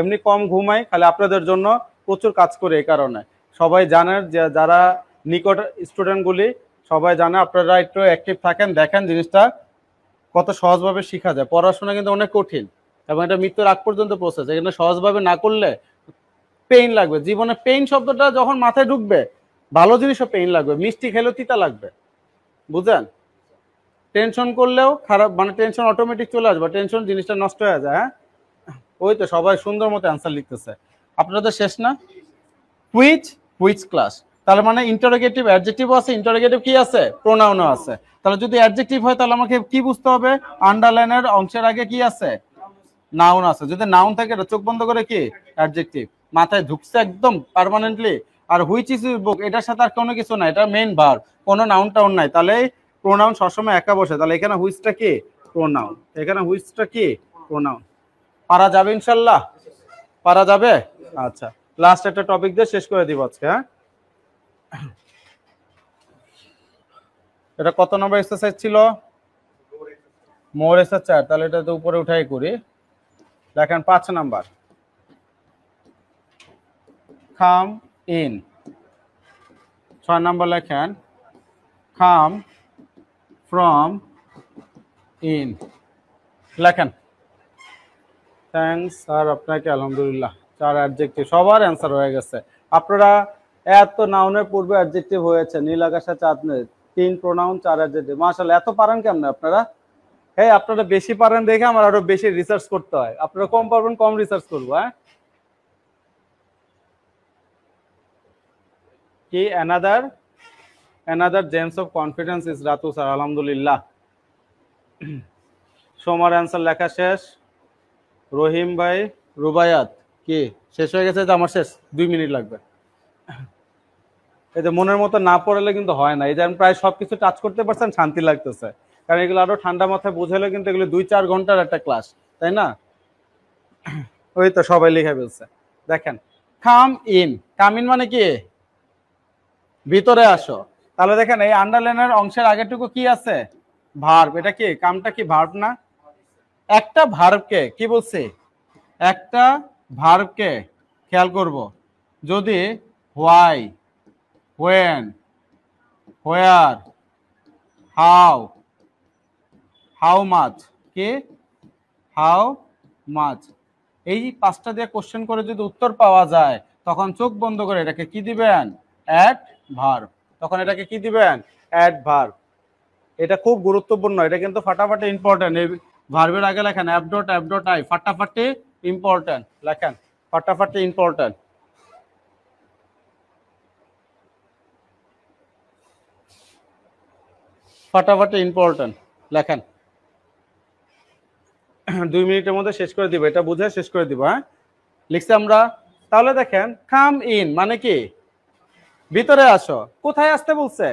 এমনি কম ঘুমাই খালি আপনাদের জন্য প্রচুর কাজ করে এই কারণে সবাই জানেন যে যারা নিকট স্টুডেন্টগুলি সবাই জানে আপনারা একটু অ্যাক্টিভ থাকেন দেখেন জিনিসটা কত সহজভাবে শেখা যায় পড়াশোনা কিন্তু অনেক কঠিন এবং এটা মৃত্যুর আগ পর্যন্ত প্রসেস এখানে সহজভাবে না করলে পেইন লাগবে জীবনে পেইন শব্দটা যখন মাথায় ঢুকবে ভালো জিনিসও পেইন লাগবে মিষ্টি খেলেও তিতা লাগবে বুঝলেন টেনশন করলেও খারাপ মানে টেনশন অটোমেটিক চলে আসবে টেনশন জিনিসটা নষ্ট হয়ে যায় হ্যাঁ ওই তো সবাই সুন্দর মতো অ্যান্সার লিখতেছে আপনাদের তো শেষ না হুইচ হুইচ ক্লাস তাহলে মানে ইন্টারোগেটিভ অ্যাডজেক্টিভ আছে ইন্টারোগেটিভ কি আছে প্রোনাউনও আছে তাহলে যদি অ্যাডজেক্টিভ হয় তাহলে আমাকে কি বুঝতে হবে আন্ডারলাইনের অংশের আগে কি আছে নাউন আছে যদি নাউন থাকে চোখ বন্ধ করে কি অ্যাডজেক্টিভ মাথায় ঢুকছে একদম পার্মানেন্টলি আর হুইচ ইজ বুক এটার সাথে আর কোনো কিছু নাই এটা মেইন ভার কোনো নাউন টাউন নাই তাহলে প্রোনাউন সবসময় একা বসে তাহলে এখানে হুইসটা কে প্রোনাউন এখানে হুইসটা কে প্রোনাউন পারা যাবে ইনশাল্লাহ পারা যাবে আচ্ছা লাস্ট একটা টপিক দিয়ে শেষ করে দিব আজকে হ্যাঁ এটা কত নম্বর এক্সারসাইজ ছিল মোর এসার চার তাহলে এটা তো উপরে উঠাই করি দেখেন পাঁচ নাম্বার খাম ইন ছয় নাম্বার লেখেন খাম ফ্রম ইন লেখেন থ্যাংকস স্যার আপনাকে আলহামদুলিল্লাহ চার অ্যাডজেক্টিভ সবার অ্যান্সার হয়ে গেছে আপনারা এত নাউনের পূর্বে অ্যাডজেক্টিভ হয়েছে নীল আকাশা চাঁদনের তিন প্রোনাউন চার অ্যাডজেক্টিভ মার্শাল এত পারেন কেমনে আপনারা হ্যাঁ আপনারা বেশি পারেন দেখে আমার আরো বেশি রিসার্চ করতে হয় আপনারা কম পারবেন কম রিসার্চ করবো হ্যাঁ কি another another gems of confidence is Ratu sir আলহামদুলিল্লাহ সোমার অ্যান্সার লেখা শেষ রহিম ভাই রুবায়াত কি শেষ হয়ে গেছে যে আমার শেষ দুই মিনিট লাগবে এই যে মনের মতো না পড়লে কিন্তু হয় না এই যে আমি প্রায় সব কিছু টাচ করতে পারছেন শান্তি লাগতেছে কারণ এগুলো আরো ঠান্ডা মাথায় বুঝালে কিন্তু এগুলো দুই চার ঘন্টার একটা ক্লাস তাই না ওই তো সবাই লিখে ফেলছে দেখেন কাম ইন কাম ইন মানে কি ভিতরে আসো তাহলে দেখেন এই আন্ডারলাইনের অংশের আগেটুকু কি আছে ভার্ব এটা কি কামটা কি ভার্ব না একটা ভার্বকে কি বলছে একটা ভার্বকে খেয়াল করব যদি why when where how how much কি হাউ মাছ এই পাঁচটা দিয়ে কোশ্চেন করে যদি উত্তর পাওয়া যায় তখন চোখ বন্ধ করে এটাকে কি দিবেন অ্যাট ভার্ব তখন এটাকে কি দিবেন অ্যাড ভার্ভ এটা খুব গুরুত্বপূর্ণ এটা কিন্তু ফাটাফাটি ইম্পর্টেন্ট এই ভার্বের আগে লেখেন app dot app dot I ফাটাফাটি ইম্পর্টেন্ট লেখেন ফাটাফাটি ইম্পর্টেন্ট ফাটাফাটি ইম্পর্টেন্ট লেখেন দুই মিনিটের মধ্যে শেষ করে দিব এটা বুঝে শেষ করে দিব হ্যাঁ লিখছি আমরা তাহলে দেখেন কাম ইন মানে কি ভিতরে আসো কোথায় আসতে বলছে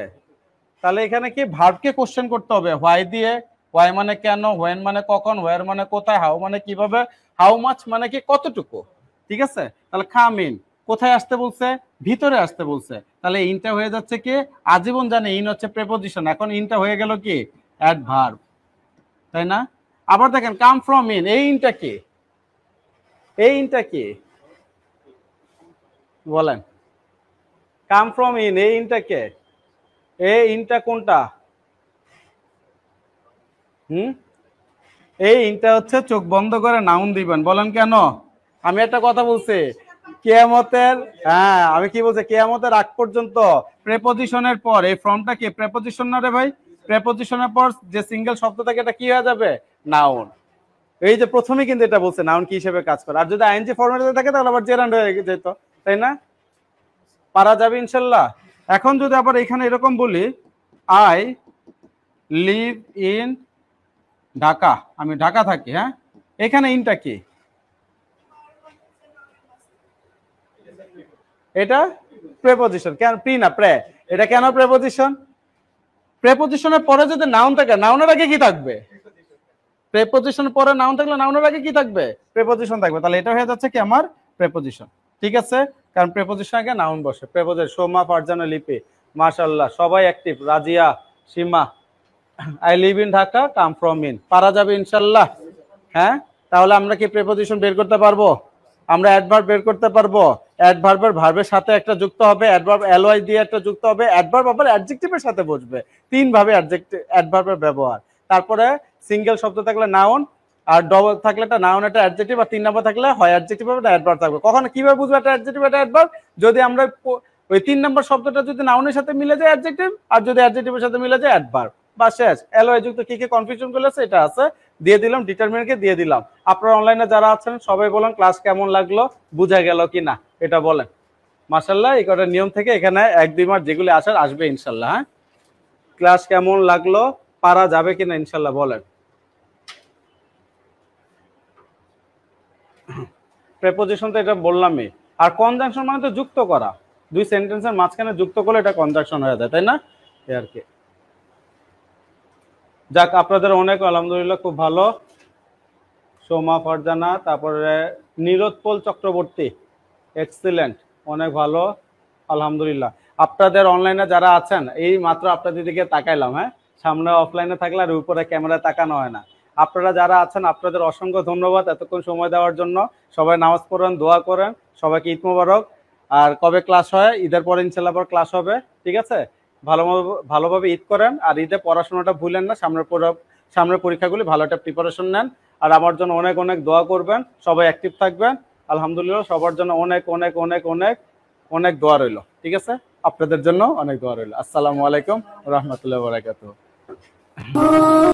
তাহলে এখানে কি ভার্বকে কোশ্চেন করতে হবে হোয়াই দিয়ে হোয়াই মানে কেন হোয়েন মানে কখন হোয়ের মানে কোথায় হাউ মানে কিভাবে হাউ মাছ মানে কি কতটুকু ঠিক আছে তাহলে খাম ইন কোথায় আসতে বলছে ভিতরে আসতে বলছে তাহলে ইনটা হয়ে যাচ্ছে কি আজীবন জানে ইন হচ্ছে প্রেপোজিশন এখন ইনটা হয়ে গেল কি অ্যাডভার্ব তাই না আবার দেখেন কাম ফ্রম ইন এই ইনটা কি এই ইনটা কি বলেন কাম ফ্রম ইন এই ইনটা কে এই ইনটা কোনটা হুম এই ইনটা হচ্ছে চোখ বন্ধ করে নাউন দিবেন বলেন কেন আমি একটা কথা বলছি কেয়ামতের হ্যাঁ আমি কি বলছি কেয়ামতের আগ পর্যন্ত প্রেপজিশনের পর এই ফর্মটা কি প্রেপজিশন না রে ভাই প্রেপজিশনের পর যে সিঙ্গেল শব্দ থাকে এটা কি হয়ে যাবে নাউন এই যে প্রথমে কিন্তু এটা বলছে নাউন কি হিসেবে কাজ করে আর যদি আইএনজি ফর্মেটে থাকে তাহলে আবার জেরান্ড হয়ে যেত তাই না পারা যাবে ইনশাল্লাহ এখন যদি আবার এখানে এরকম বলি আই লিভ ইন ঢাকা আমি ঢাকা থাকি হ্যাঁ এখানে ইনটা কি এটা প্রেপোজিশন কেন প্রি না প্রে এটা কেন প্রেপোজিশন প্রেপোজিশনের পরে যদি নাউন থাকে নাউনের আগে কি থাকবে প্রেপোজিশন পরে নাউন থাকলে নাউনের আগে কি থাকবে প্রেপোজিশন থাকবে তাহলে এটা হয়ে যাচ্ছে কি আমার প্রেপোজিশন ঠিক আছে কারণ প্রেপোজিশন আগে নাউন বসে প্রেপোজের সোমা ফারজানো লিপি মার্শাল্লাহ সবাই active Razia Sima I live in Dhaka come from in পারা যাবে ইনশাল্লাহ হ্যাঁ তাহলে আমরা কি প্রেপোজিশন বের করতে পারবো আমরা অ্যাডভার্ব বের করতে পারবো অ্যাডভার্বের ভার্বের সাথে একটা যুক্ত হবে অ্যাডভার্ব অ্যালওয়াই দিয়ে একটা যুক্ত হবে অ্যাডভার্ব আবার অ্যাডজেক্টিভের সাথে বসবে তিনভাবে অ্যাডজেক্টিভ অ্যাডভার্বের ব্যবহার তারপরে সিঙ্গেল শব্দ থাকলে নাউন আর ডবল থাকলে একটা নাউন একটা অ্যাডজেক্টিভ আর তিন নাম্বার থাকলে হয় অ্যাডজেক্টিভ না অ্যাডভার্ব থাকবে কখন কিভাবে বুঝবে একটা অ্যাডজেক্টিভ একটা অ্যাডভার্ব যদি আমরা ওই তিন নাম্বার শব্দটা যদি নাউনের সাথে মিলে যায় অ্যাডজেক্টিভ আর যদি অ্যাডজেক্টিভের সাথে মিলে যায় অ্যাডভার্ব বা শেষ এলওয়াই যুক্ত কি কি কনফিউশন করলে এটা আছে দিয়ে দিলাম ডিটারমিনেন্টকে দিয়ে দিলাম আপনারা অনলাইনে যারা আছেন সবাই বলেন ক্লাস কেমন লাগলো বুঝা গেল কি না এটা বলেন মাসাল্লাহ এই কটা নিয়ম থেকে এখানে এক দুই মাস যেগুলি আসার আসবে ইনশাল্লাহ হ্যাঁ ক্লাস কেমন লাগলো পারা যাবে কিনা ইনশাল্লাহ বলেন প্রেপোজিশন তো এটা বললামই আর কনজাংশন মানে তো যুক্ত করা দুই সেন্টেন্সের মাঝখানে যুক্ত করলে এটা কনজাংশন হয়ে যায় তাই না এ আর কি যাক আপনাদের অনেক আলহামদুলিল্লাহ খুব ভালো সোমা ফারজানা তারপরে নিরোৎপল চক্রবর্তী এক্সিলেন্ট অনেক ভালো আলহামদুলিল্লাহ আপনাদের অনলাইনে যারা আছেন এই মাত্র আপনাদের দিকে তাকাইলাম হ্যাঁ সামনে অফলাইনে থাকলে আর উপরে ক্যামেরা তাকানো হয় না আপনারা যারা আছেন আপনাদের অসংখ্য ধন্যবাদ এতক্ষণ সময় দেওয়ার জন্য সবাই নামাজ পড়েন দোয়া করেন সবাইকে ঈদ মোবারক আর কবে ক্লাস হয় ঈদের পরে ইনশাল্লাহ পর ক্লাস হবে ঠিক আছে ভালোভাবে ভালোভাবে ঈদ করেন আর ঈদে পড়াশোনাটা ভুলেন না সামনের সামনের পরীক্ষাগুলি ভালো একটা প্রিপারেশন নেন আর আমার জন্য অনেক অনেক দোয়া করবেন সবাই অ্যাক্টিভ থাকবেন আলহামদুলিল্লাহ সবার জন্য অনেক অনেক অনেক অনেক অনেক দোয়া রইল ঠিক আছে আপনাদের জন্য অনেক দোয়া রইল আসসালামু আলাইকুম রহমতুল্লাহ বরাকাত